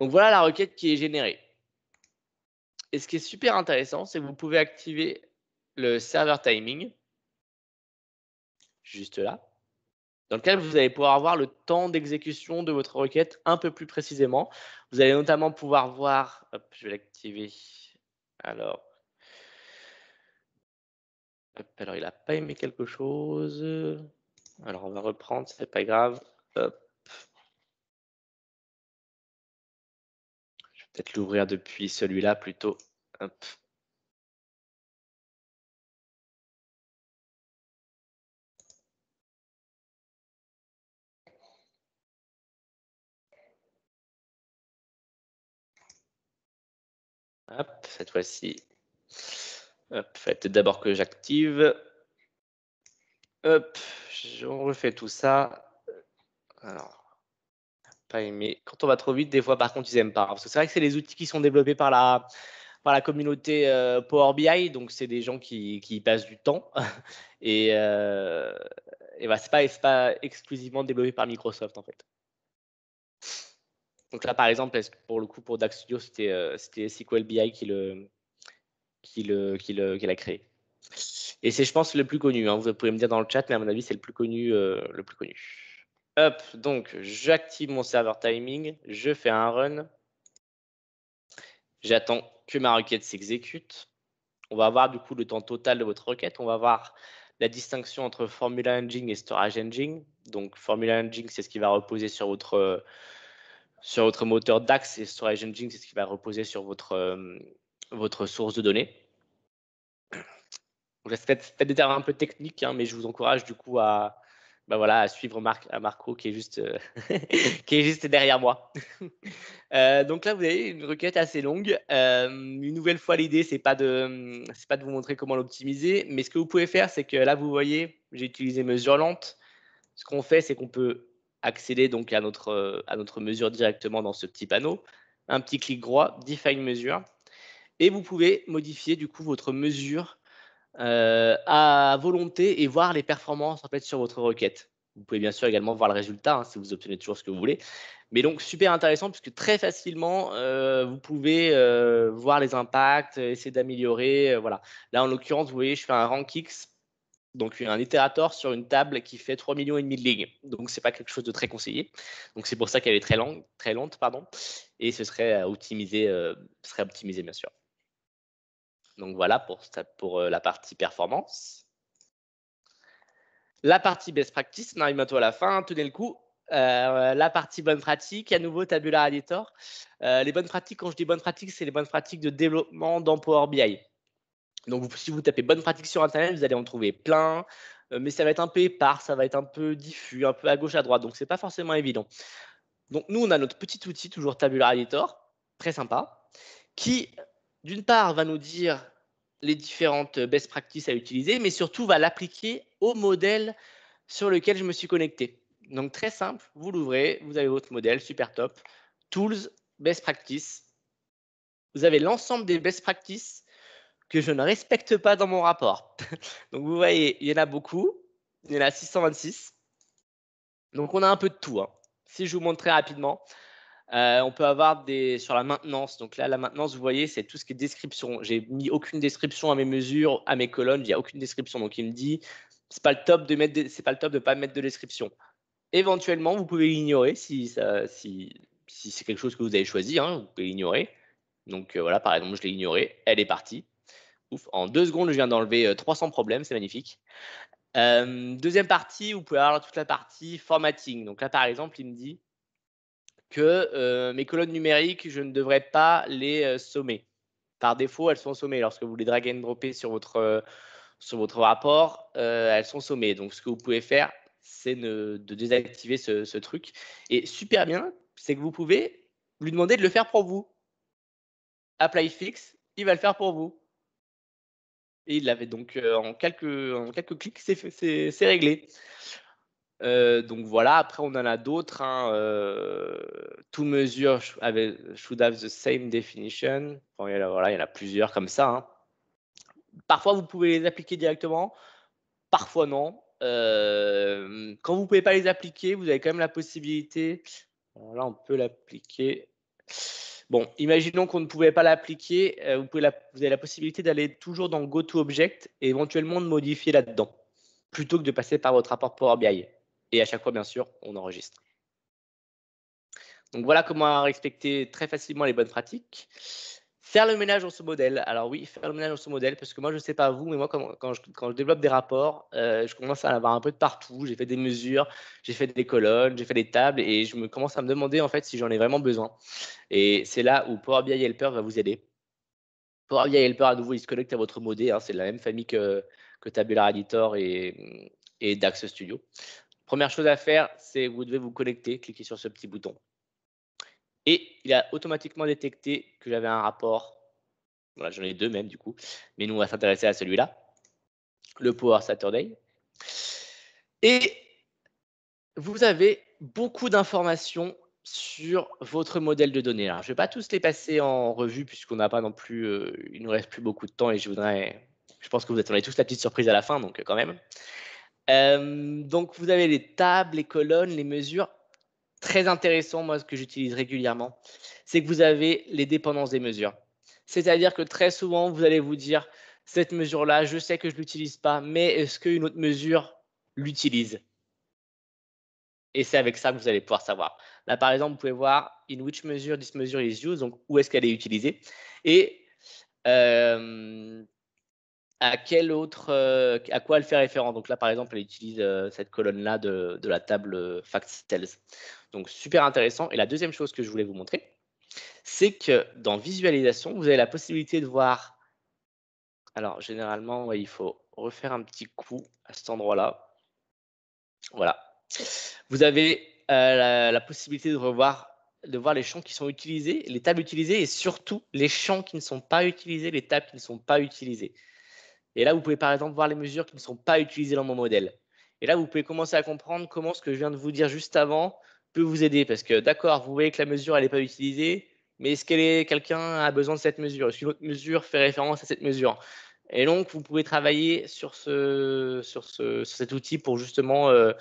Donc, voilà la requête qui est générée. Et ce qui est super intéressant, c'est que vous pouvez activer le server timing, juste là dans lequel vous allez pouvoir voir le temps d'exécution de votre requête un peu plus précisément. Vous allez notamment pouvoir voir, je vais l'activer. Alors, alors il n'a pas aimé quelque chose. Alors on va reprendre, ce n'est pas grave. Je vais peut-être l'ouvrir depuis celui-là plutôt. Hop. Hop, cette fois-ci. Hop, faites d'abord que j'active. Hop, on refait tout ça. Alors, pas aimé. Quand on va trop vite, des fois, par contre, ils n'aiment pas. Hein, parce que c'est vrai que c'est les outils qui sont développés par la, par la communauté euh, Power BI, donc c'est des gens qui, passent du temps. *laughs* Et, euh, et bah, ce n'est pas, pas exclusivement développé par Microsoft, en fait. Donc là, par exemple, pour le coup, pour DAX Studio, c'était euh, SQL BI qui l'a créé. Et c'est, je pense, le plus connu. Hein. Vous pouvez me dire dans le chat, mais à mon avis, c'est le plus connu, euh, le plus connu. Hop, donc j'active mon serveur timing, je fais un run, j'attends que ma requête s'exécute. On va voir du coup le temps total de votre requête. On va voir la distinction entre Formula Engine et Storage Engine. Donc Formula Engine, c'est ce qui va reposer sur votre sur votre moteur DAX et Storage Engine, c'est ce qui va reposer sur votre, euh, votre source de données. C'est peut-être des termes un peu techniques, hein, mais je vous encourage du coup à, bah, voilà, suivre Marc, à Marco qui est juste, euh, *laughs* qui est juste derrière moi. *laughs* Euh, donc là, vous avez une requête assez longue. une nouvelle fois, l'idée, c'est pas de, c'est pas de vous montrer comment l'optimiser, mais ce que vous pouvez faire, c'est que là, vous voyez, j'ai utilisé mesure lente. Ce qu'on fait, c'est qu'on peut accéder donc à notre, euh, à notre mesure directement dans ce petit panneau. Un petit clic droit, Define Mesure. Et vous pouvez modifier du coup votre mesure euh, à volonté et voir les performances sur votre requête. Vous pouvez bien sûr également voir le résultat hein, si vous obtenez toujours ce que vous voulez. Mais donc super intéressant puisque très facilement euh, vous pouvez voir les impacts, essayer d'améliorer. voilà. Là en l'occurrence, vous voyez, je fais un rank X donc un itérateur sur une table qui fait 3 millions et demi de lignes. Donc c'est pas quelque chose de très conseillé. Donc c'est pour ça qu'elle est très longue, très lente pardon. Et ce serait optimisé, euh, serait optimisé bien sûr. Donc voilà pour, pour euh, la partie performance. La partie best practice, on arrive bientôt à la fin, hein, tenez le coup. Euh, la partie bonne pratique, à nouveau Tabular Editor. les bonnes pratiques, quand je dis bonnes pratiques, c'est les bonnes pratiques de développement dans Power BI. Donc, si vous tapez bonne pratique sur Internet, vous allez en trouver plein, euh, mais ça va être un peu épars, ça va être un peu diffus, un peu à gauche, à droite, donc c'est pas forcément évident. Donc, nous, on a notre petit outil, toujours Tabular Editor, très sympa, qui, d'une part, va nous dire les différentes euh, best practices à utiliser, mais surtout va l'appliquer au modèle sur lequel je me suis connecté. Donc, très simple, vous l'ouvrez, vous avez votre modèle, super top, Tools, Best Practices. Vous avez l'ensemble des best practices que je ne respecte pas dans mon rapport. *laughs* Donc vous voyez, il y en a beaucoup. Il y en a 626. Donc on a un peu de tout. Hein. Si je vous montre très rapidement, euh, on peut avoir des sur la maintenance. Donc là, la maintenance, vous voyez, c'est tout ce qui est description. J'ai mis aucune description à mes mesures, à mes colonnes. Il n'y a aucune description. Donc il me dit, c'est pas le top de mettre, c'est pas le top de pas mettre de description. Éventuellement, vous pouvez l'ignorer si si, c'est quelque chose que vous avez choisi. Hein, vous pouvez l'ignorer. Donc euh, voilà, par exemple, je l'ai ignoré. Elle est partie en deux secondes, je viens d'enlever 300 euh, problèmes, c'est magnifique. Euh, deuxième partie, vous pouvez avoir toute la partie formatting. Donc là, par exemple, il me dit que euh, mes colonnes numériques, je ne devrais pas les sommer. Par défaut, elles sont sommées. Lorsque vous les drag and dropez sur votre, sur votre rapport, elles sont sommées. Donc ce que vous pouvez faire, c'est de désactiver ce, ce truc. Et super bien, c'est que vous pouvez lui demander de le faire pour vous. Apply Fix, il va le faire pour vous. Et il l'avait donc euh, en, quelques, quelques clics, c'est réglé. Euh, donc voilà, après on en a d'autres. Hein, euh, tout mesure should have the same definition. il, y voilà, il y en a plusieurs comme ça. Hein. Parfois vous pouvez les appliquer directement, parfois non. quand vous ne pouvez pas les appliquer, vous avez quand même la possibilité. là, on peut l'appliquer. Bon, imaginons qu'on ne pouvait pas l'appliquer. Euh, vous, vous, avez la possibilité d'aller toujours dans GoToObject et éventuellement de modifier là-dedans, plutôt que de passer par votre rapport Power BI. Et à chaque fois, bien sûr, on enregistre. Donc voilà comment respecter très facilement les bonnes pratiques. Faire le ménage dans ce modèle. Alors oui, faire le ménage dans ce modèle, parce que moi, je ne sais pas vous, mais moi, quand, je, développe des rapports, euh, je commence à en avoir un peu de partout. J'ai fait des mesures, j'ai fait des colonnes, j'ai fait des tables, et je me commence à me demander en fait si j'en ai vraiment besoin. Et c'est là où Power BI Helper va vous aider. Power BI Helper, à nouveau, il se connecte à votre modé. Hein, c'est la même famille que, que Tabular Editor et, et Dax Studio. Première chose à faire, c'est vous devez vous connecter, cliquer sur ce petit bouton. Et il a automatiquement détecté que j'avais un rapport. Voilà, j'en ai deux même du coup. Mais nous, on va s'intéresser à celui-là. Le Power Saturday. Et vous avez beaucoup d'informations sur votre modèle de données. Là, je ne vais pas tous les passer en revue puisqu'on n'a pas non plus, euh, il nous reste plus beaucoup de temps et je voudrais, je pense que vous attendez tous la petite surprise à la fin, donc euh, quand même. Euh, donc vous avez les tables, les colonnes, les mesures très intéressant, moi, ce que j'utilise régulièrement, c'est que vous avez les dépendances des mesures. C'est-à-dire que très souvent, vous allez vous dire, cette mesure-là, je sais que je l'utilise pas, mais est-ce qu'une autre mesure l'utilise Et c'est avec ça que vous allez pouvoir savoir. Là, par exemple, vous pouvez voir in which measure this measure is used, donc où est-ce qu'elle est utilisée. Et euh, à quel autre, euh, à quoi elle fait référence. Donc là, par exemple, elle utilise euh, cette colonne-là de, la table euh, Fact Donc super intéressant. Et la deuxième chose que je voulais vous montrer, c'est que dans visualisation, vous avez la possibilité de voir. Alors généralement, il faut refaire un petit coup à cet endroit-là. Voilà. Vous avez la, la, possibilité de revoir de voir les champs qui sont utilisés, les tables utilisées et surtout les champs qui ne sont pas utilisés, les tables qui ne sont pas utilisées. Et là, vous pouvez par exemple voir les mesures qui ne sont pas utilisées dans mon modèle. Et là, vous pouvez commencer à comprendre comment ce que je viens de vous dire juste avant peut vous aider. Parce que d'accord, vous voyez que la mesure, elle n'est pas utilisée, mais est-ce qu'elle est, quelqu'un a besoin de cette mesure Est-ce qu'une autre mesure fait référence à cette mesure Et donc, vous pouvez travailler sur, ce, sur, ce, cet outil pour justement euh,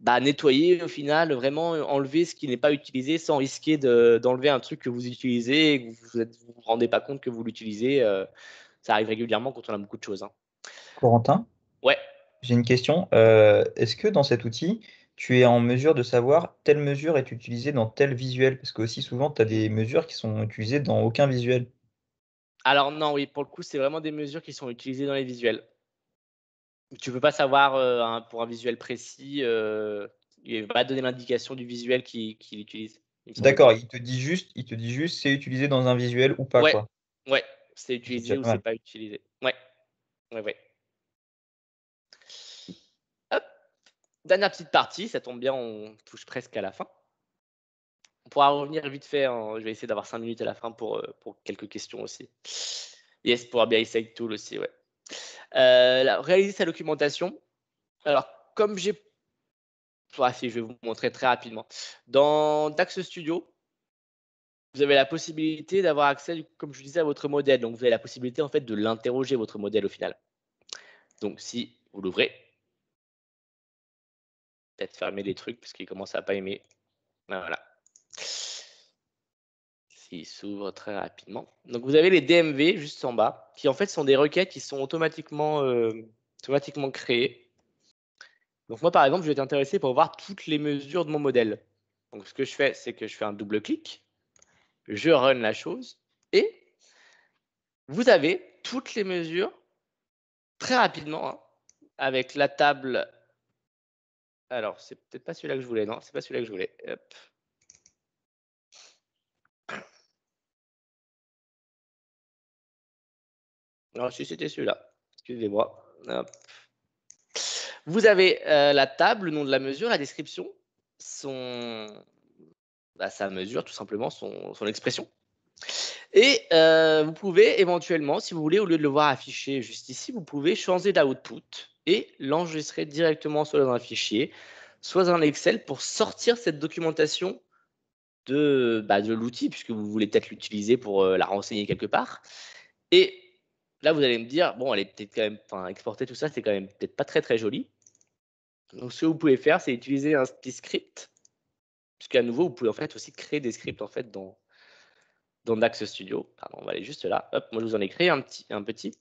bah, nettoyer au final, vraiment enlever ce qui n'est pas utilisé sans risquer d'enlever un truc que vous utilisez et que vous ne vous, rendez pas compte que vous l'utilisez. Euh, ça arrive régulièrement quand on a beaucoup de choses. Hein. Corentin Ouais. J'ai une question. Euh, est-ce que dans cet outil, tu es en mesure de savoir telle mesure est utilisée dans tel visuel Parce que aussi souvent, tu as des mesures qui sont utilisées dans aucun visuel. Alors non, oui, pour le coup, c'est vraiment des mesures qui sont utilisées dans les visuels. Tu ne peux pas savoir euh, pour un visuel précis, euh, il va donner l'indication du visuel qu'il qui utilise. D'accord, il te dit juste, il te dit juste c'est utilisé dans un visuel ou pas. Ouais, ouais c'est utilisé ou c'est pas utilisé. Ouais, ouais, ouais. Hop, dernière petite partie, ça tombe bien, on touche presque à la fin. On pourra revenir vite fait, hein. je vais essayer d'avoir cinq minutes à la fin pour, euh, pour quelques questions aussi. Yes, pour essayer Tool aussi, ouais. Euh, réaliser sa documentation. Alors, comme j'ai. Ah, si, je vais vous montrer très rapidement. Dans DAX Studio, vous avez la possibilité d'avoir accès, comme je disais, à votre modèle. Donc, vous avez la possibilité, en fait, de l'interroger, votre modèle, au final. Donc, si vous l'ouvrez, peut-être fermer des trucs, parce qu'il commence à pas aimer. Ben, voilà. S'il s'ouvre très rapidement. Donc, vous avez les DMV, juste en bas, qui, en fait, sont des requêtes qui sont automatiquement, euh, automatiquement créées. Donc, moi, par exemple, je vais être intéressé pour voir toutes les mesures de mon modèle. Donc, ce que je fais, c'est que je fais un double clic je run la chose et vous avez toutes les mesures très rapidement hein, avec la table. Alors, c'est peut-être pas celui-là que je voulais, non, c'est pas celui-là que je voulais. Alors, si c'était celui-là, excusez-moi. Vous avez euh, la table, le nom de la mesure, la description, son, bah, ça mesure tout simplement son, expression. Et euh, vous pouvez éventuellement, si vous voulez, au lieu de le voir affiché juste ici, vous pouvez changer d'output et l'enregistrer directement soit dans un fichier, soit dans Excel pour sortir cette documentation de, bah, de l'outil, puisque vous voulez peut-être l'utiliser pour euh, la renseigner quelque part. Et là, vous allez me dire, bon, elle est peut-être quand même, enfin, exporter tout ça, c'est quand même peut-être pas très très joli. Donc, ce que vous pouvez faire, c'est utiliser un petit script puisqu'à nouveau, vous pouvez en fait aussi créer des scripts en fait dans, dans Dax Studio. Pardon, on va aller juste là. Hop, moi je vous en ai créé un petit, un petit.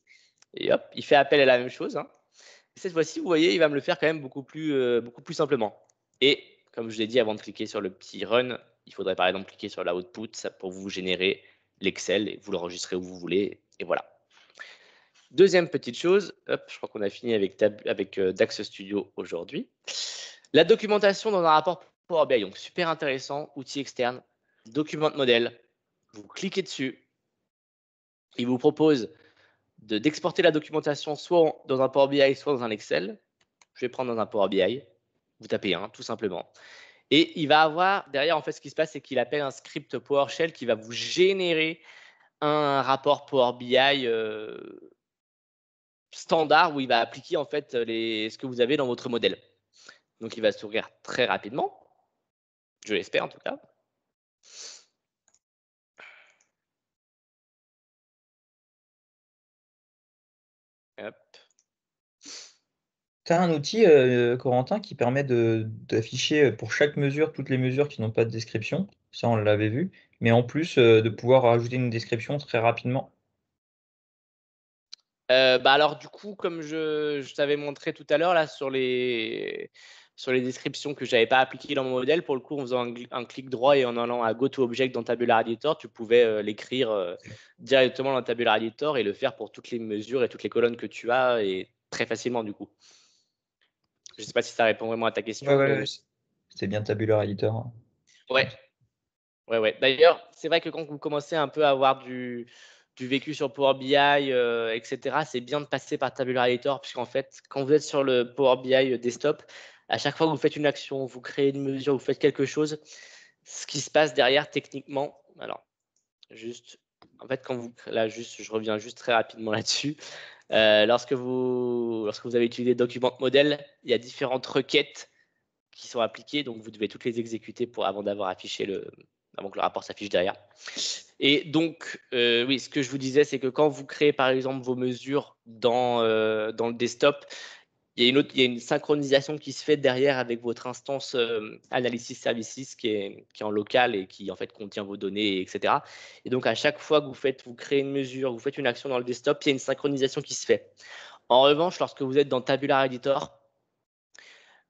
Et hop, il fait appel à la même chose. Hein. Cette fois-ci, vous voyez, il va me le faire quand même beaucoup plus, euh, beaucoup plus simplement. Et comme je l'ai dit avant de cliquer sur le petit run, il faudrait par exemple cliquer sur l'output pour vous générer l'Excel et vous l'enregistrez où vous voulez. Et voilà. Deuxième petite chose, hop, je crois qu'on a fini avec, euh, Dax Studio aujourd'hui. La documentation dans un rapport Power BI. Donc, super intéressant, outil externe, document de modèle. Vous cliquez dessus. Il vous propose d'exporter la documentation soit dans un Power BI, soit dans un Excel. Je vais prendre dans un Power BI. Vous tapez un, tout simplement. Et il va avoir, derrière, en fait, ce qui se passe, c'est qu'il appelle un script PowerShell qui va vous générer un rapport Power BI euh, standard où il va appliquer, en fait, les, ce que vous avez dans votre modèle. Donc, il va s'ouvrir très rapidement. Je l'espère en tout cas. Tu as un outil, euh, euh, Corentin, qui permet d'afficher euh, pour chaque mesure toutes les mesures qui n'ont pas de description. Ça, on l'avait vu. Mais en plus, de pouvoir ajouter une description très rapidement. bah alors du coup, comme je, je t'avais montré tout à l'heure là sur les sur les descriptions que j'avais pas appliquées dans mon modèle, pour le coup, en faisant un, clic droit et en allant à Go to Object dans Tabular Editor, tu pouvais euh, l'écrire euh, directement dans Tabular Editor et le faire pour toutes les mesures et toutes les colonnes que tu as et très facilement du coup. Je ne sais pas si ça répond vraiment à ta question. C'est bien Tabular Editor. Hein. Ouais. Ouais, ouais. D'ailleurs, c'est vrai que quand vous commencez un peu à avoir du, du vécu sur Power BI, etc., euh, c'est bien de passer par Tabular Editor, puisqu'en fait, quand vous êtes sur le Power BI desktop, à chaque fois que vous faites une action, vous créez une mesure, vous faites quelque chose, ce qui se passe derrière techniquement, alors juste, en fait, quand vous, là, juste, je reviens juste très rapidement *laughs* là-dessus. Euh, lorsque, vous, lorsque vous avez utilisé Document modèle, il y a différentes requêtes qui sont appliquées, donc vous devez toutes les exécuter pour, avant d'avoir affiché le, avant que le rapport s'affiche derrière. Et donc, euh, oui, ce que je vous disais, c'est que quand vous créez par exemple vos mesures dans, euh, dans le desktop, il y, a une synchronisation qui se fait derrière avec votre instance euh, Analysis Services qui est, en local et qui en fait contient vos données, etc. Et donc à chaque fois que vous faites, vous créez une mesure, vous faites une action dans le desktop, il y a une synchronisation qui se fait. En revanche, lorsque vous êtes dans Tabular Editor,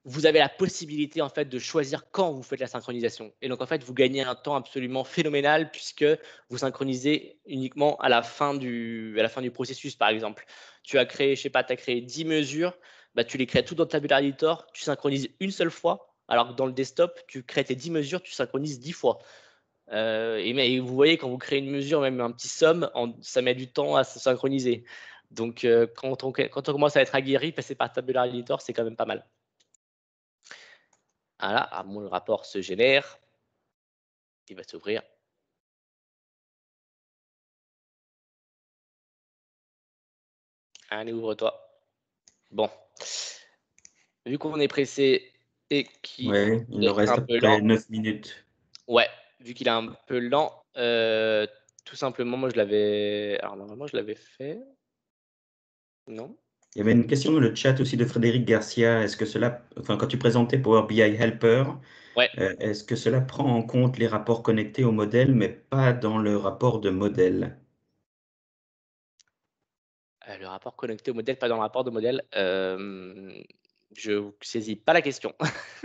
vous avez la possibilité en fait de choisir quand vous faites la synchronisation. Et donc en fait, vous gagnez un temps absolument phénoménal puisque vous synchronisez uniquement à la fin du, processus par exemple. Tu as créé, je sais pas, tu as créé 10 mesures, bah, tu les crées tout dans Tabular Editor, tu synchronises une seule fois, alors que dans le desktop, tu crées tes 10 mesures, tu synchronises 10 fois. Euh, et, vous voyez, quand vous créez une mesure, même un petit somme, ça met du temps à se synchroniser. Donc, euh, quand, on, commence à être aguerri, passer par Tabular Editor, c'est quand même pas mal. Voilà, le mon rapport se génère. Il va s'ouvrir. Allez, ouvre-toi. Bon, Vu qu'on est pressé et qu'il il reste un peu 9 minutes. Ouais, vu qu'il est un peu lent, euh, tout simplement, moi je l'avais. normalement, je l'avais fait. Non Il y avait une question dans le chat aussi de Frédéric Garcia. Est-ce que cela. Enfin, quand tu présentais Power BI Helper, euh, est-ce que cela prend en compte les rapports connectés au modèle, mais pas dans le rapport de modèle euh, le rapport connecté au modèle, pas dans le rapport de modèle. Euh, je ne saisis pas la question. *laughs*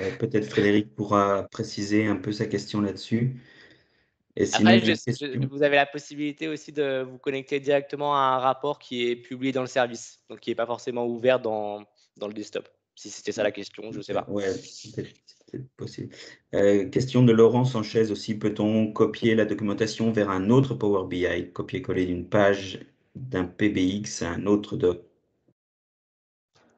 Euh, *laughs* peut-être Frédéric pourra préciser un peu sa question là-dessus. Et vous avez la possibilité aussi de vous connecter directement à un rapport qui est publié dans le service, donc qui n'est pas forcément ouvert dans, dans le desktop. Si c'était ça la question, je ne sais pas. Oui, c'est possible. question de Laurent Sanchez aussi. Peut-on copier la documentation vers un autre Power BI Copier-coller d'une page d'un PBX à un autre doc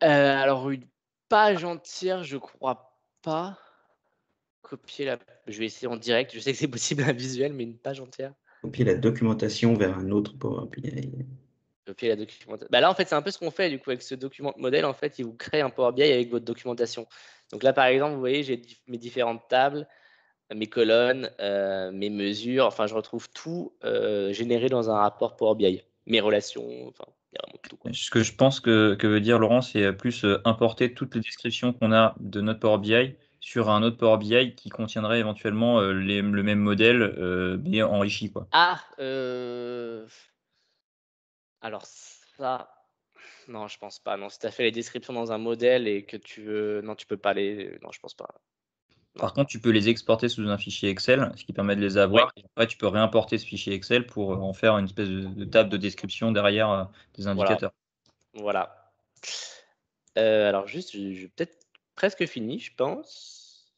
euh, Alors, une page entière, je crois pas. Copier la. Je vais essayer en direct. Je sais que c'est possible un visuel, mais une page entière. Copier la documentation vers un autre Power BI. Copier la documentation. Bah là, en fait, c'est un peu ce qu'on fait du coup avec ce document modèle. En fait, il vous crée un Power BI avec votre documentation. Donc là, par exemple, vous voyez, j'ai mes différentes tables mes colonnes, euh, mes mesures, enfin je retrouve tout euh, généré dans un rapport Power BI mes relations, enfin, il y a vraiment tout. Ce que je pense que, veut dire Laurent, c'est euh, plus euh, importer toutes les descriptions qu'on a de notre Power BI sur un autre Power BI qui contiendrait éventuellement euh, le même modèle, mais enrichi. Quoi. Ah, alors ça, non, je pense pas. Non, si tu as fait les descriptions dans un modèle et que tu veux. Non, tu peux pas les. Non, je pense pas. Par contre, tu peux les exporter sous un fichier Excel, ce qui permet de les avoir. après, tu peux réimporter ce fichier Excel pour euh, en faire une espèce de, table de description derrière euh, des indicateurs. Voilà. Euh, alors juste, j'ai peut-être presque fini, je pense.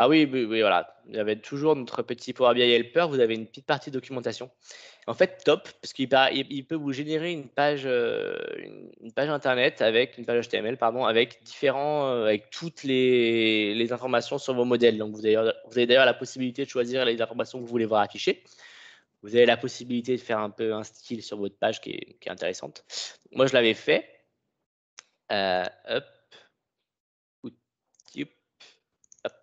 Ah oui, oui, voilà. Il y avait toujours notre petit Power BI Helper. Vous avez une petite partie documentation. En fait, top, parce qu'il peut vous générer une page, euh, une page internet avec une page HTML, pardon, avec différents, euh, avec toutes les, informations sur vos modèles. Donc, vous avez, vous avez d'ailleurs la possibilité de choisir les informations que vous voulez voir affichées. Vous avez la possibilité de faire un peu un style sur votre page qui est, intéressante. Moi, je l'avais fait. Euh, hop,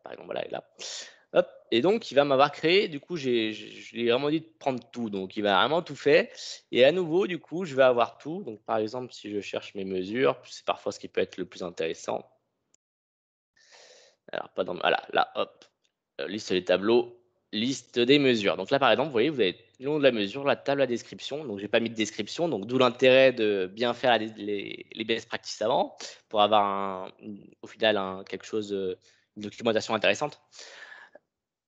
par exemple, voilà, là. et donc, il va m'avoir créé. Du coup, j'ai, je lui ai vraiment dit de prendre tout. Donc, il va vraiment tout faire. Et à nouveau, du coup, je vais avoir tout. Donc, par exemple, si je cherche mes mesures, c'est parfois ce qui peut être le plus intéressant. Alors, pas dans. Voilà, là, hop. Euh, liste des tableaux, liste des mesures. Donc, là, par exemple, vous voyez, vous avez le nom de la mesure, la table, la description. Donc, j'ai pas mis de description. Donc, d'où l'intérêt de bien faire les, best practices avant pour avoir au final quelque chose. Euh, documentation intéressante.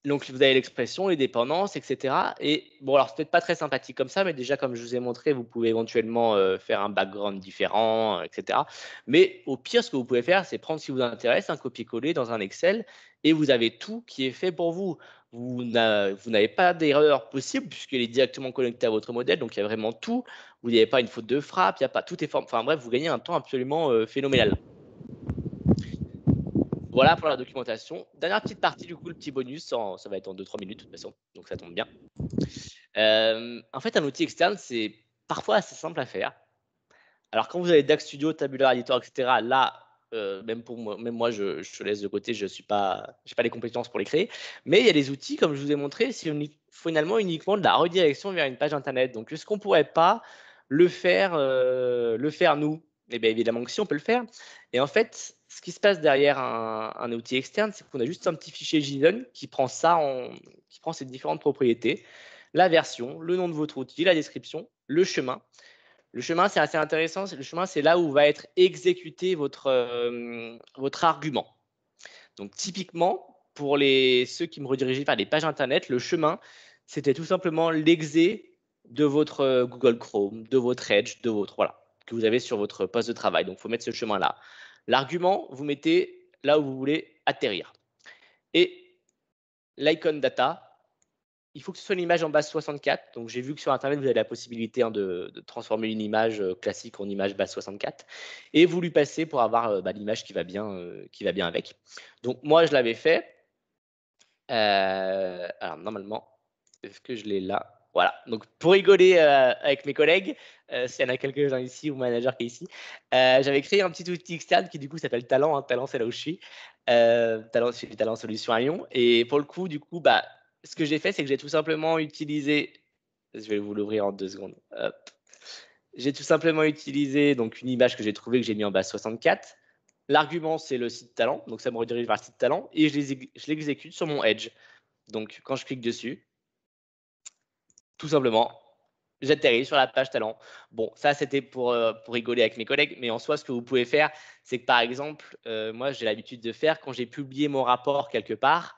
Donc, vous avez l'expression, les dépendances, etc. Et bon, alors, c'est peut-être pas très sympathique comme ça, mais déjà, comme je vous ai montré, vous pouvez éventuellement euh, faire un background différent, euh, etc. Mais au pire, ce que vous pouvez faire, c'est prendre, si vous intéresse, un copier-coller dans un Excel et vous avez tout qui est fait pour vous. Vous n'avez pas d'erreur possible puisqu'il est directement connecté à votre modèle, donc il y a vraiment tout. Vous n'avez pas une faute de frappe, il n'y a pas tout est forme. Enfin bref, vous gagnez un temps absolument euh, phénoménal. Voilà pour la documentation. Dernière petite partie, du coup, le petit bonus, ça va être en 2-3 minutes de toute façon, donc ça tombe bien. Euh, en fait, un outil externe, c'est parfois assez simple à faire. Alors, quand vous avez DAX Studio, Tabular Editor, etc., là, euh, même, pour moi, moi, je, je laisse de côté, je n'ai pas, pas les compétences pour les créer. Mais il y a des outils, comme je vous ai montré, c'est finalement uniquement de la redirection vers une page Internet. Donc, est-ce qu'on ne pourrait pas le faire, euh, le faire nous Eh bien, évidemment que si, on peut le faire. Et en fait, ce qui se passe derrière un, outil externe, c'est qu'on a juste un petit fichier JSON qui prend ça, en, qui prend ces différentes propriétés, la version, le nom de votre outil, la description, le chemin. Le chemin, c'est assez intéressant. Le chemin, c'est là où va être exécuté votre, euh, argument. Donc, typiquement, pour les, ceux qui me redirigeaient vers les pages Internet, le chemin, c'était tout simplement l'exé de votre euh, Google Chrome, de votre Edge, de votre, voilà, que vous avez sur votre poste de travail. Donc, il faut mettre ce chemin-là. L'argument, vous mettez là où vous voulez atterrir. Et l'icône data, il faut que ce soit une image en base 64. Donc j'ai vu que sur Internet, vous avez la possibilité hein, de, transformer une image euh, classique en image base 64 et vous lui passez pour avoir euh, bah, l'image qui, va bien, euh, qui va bien avec. Donc moi, je l'avais fait. alors normalement, est-ce que je l'ai là voilà, donc pour rigoler euh, avec mes collègues, euh, s'il y en a quelques-uns ici ou manager qui est ici, euh, j'avais créé un petit outil externe qui du coup s'appelle Talent. Hein. Talent, c'est là où je suis. Talent, c'est Talent Solution à Lyon. Et pour le coup, du coup, bah, ce que j'ai fait, c'est que j'ai tout simplement utilisé. Je vais vous l'ouvrir en deux secondes. J'ai tout simplement utilisé donc une image que j'ai trouvée que j'ai mis en base 64. L'argument, c'est le site talent, donc ça me redirige vers le site talent et je l'exécute sur mon Edge. Donc quand je clique dessus, tout simplement, j'atterris sur la page talent. Bon, ça c'était pour, euh, pour rigoler avec mes collègues, mais en soi, ce que vous pouvez faire, c'est que par exemple, euh, moi j'ai l'habitude de faire quand j'ai publié mon rapport quelque part,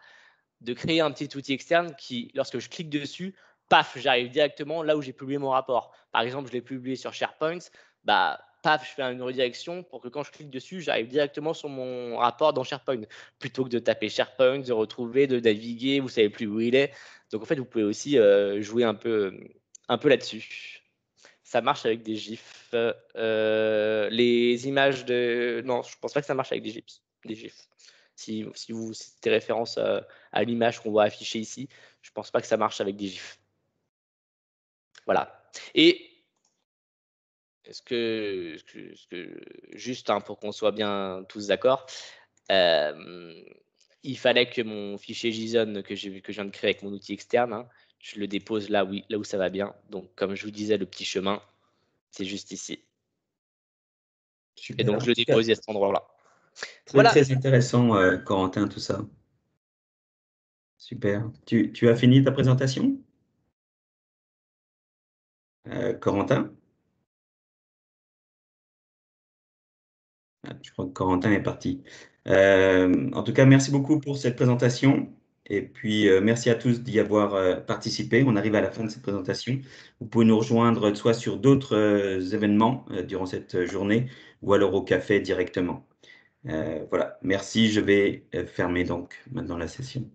de créer un petit outil externe qui, lorsque je clique dessus, paf, j'arrive directement là où j'ai publié mon rapport. Par exemple, je l'ai publié sur SharePoint, bah paf, je fais une redirection pour que quand je clique dessus, j'arrive directement sur mon rapport dans SharePoint, plutôt que de taper SharePoint, de retrouver, de naviguer, vous savez plus où il est. Donc en fait, vous pouvez aussi euh, jouer un peu, un peu là-dessus. Ça marche avec des GIFs. Euh, les images de... Non, je pense pas que ça marche avec des GIFs. Des GIFs. Si, si vous citez référence à, l'image qu'on voit afficher ici, je ne pense pas que ça marche avec des GIFs. Voilà. Et ce ce que, juste hein, pour qu'on soit bien tous d'accord, il fallait que mon fichier JSON que, j'ai, que je viens de créer avec mon outil externe, hein, je le dépose là où, ça va bien. Donc, comme je vous disais, le petit chemin, c'est juste ici. Et donc, je le dépose à cet endroit-là. Très, intéressant, euh, Corentin, tout ça. Super. Tu, as fini ta présentation euh, Corentin Ah, je crois que Corentin est parti. Euh, en tout cas, merci beaucoup pour cette présentation. Et puis, euh, merci à tous d'y avoir euh, participé. On arrive à la fin de cette présentation. Vous pouvez nous rejoindre soit sur d'autres événements durant cette journée ou alors au café directement. voilà, merci. Je vais fermer donc maintenant la session.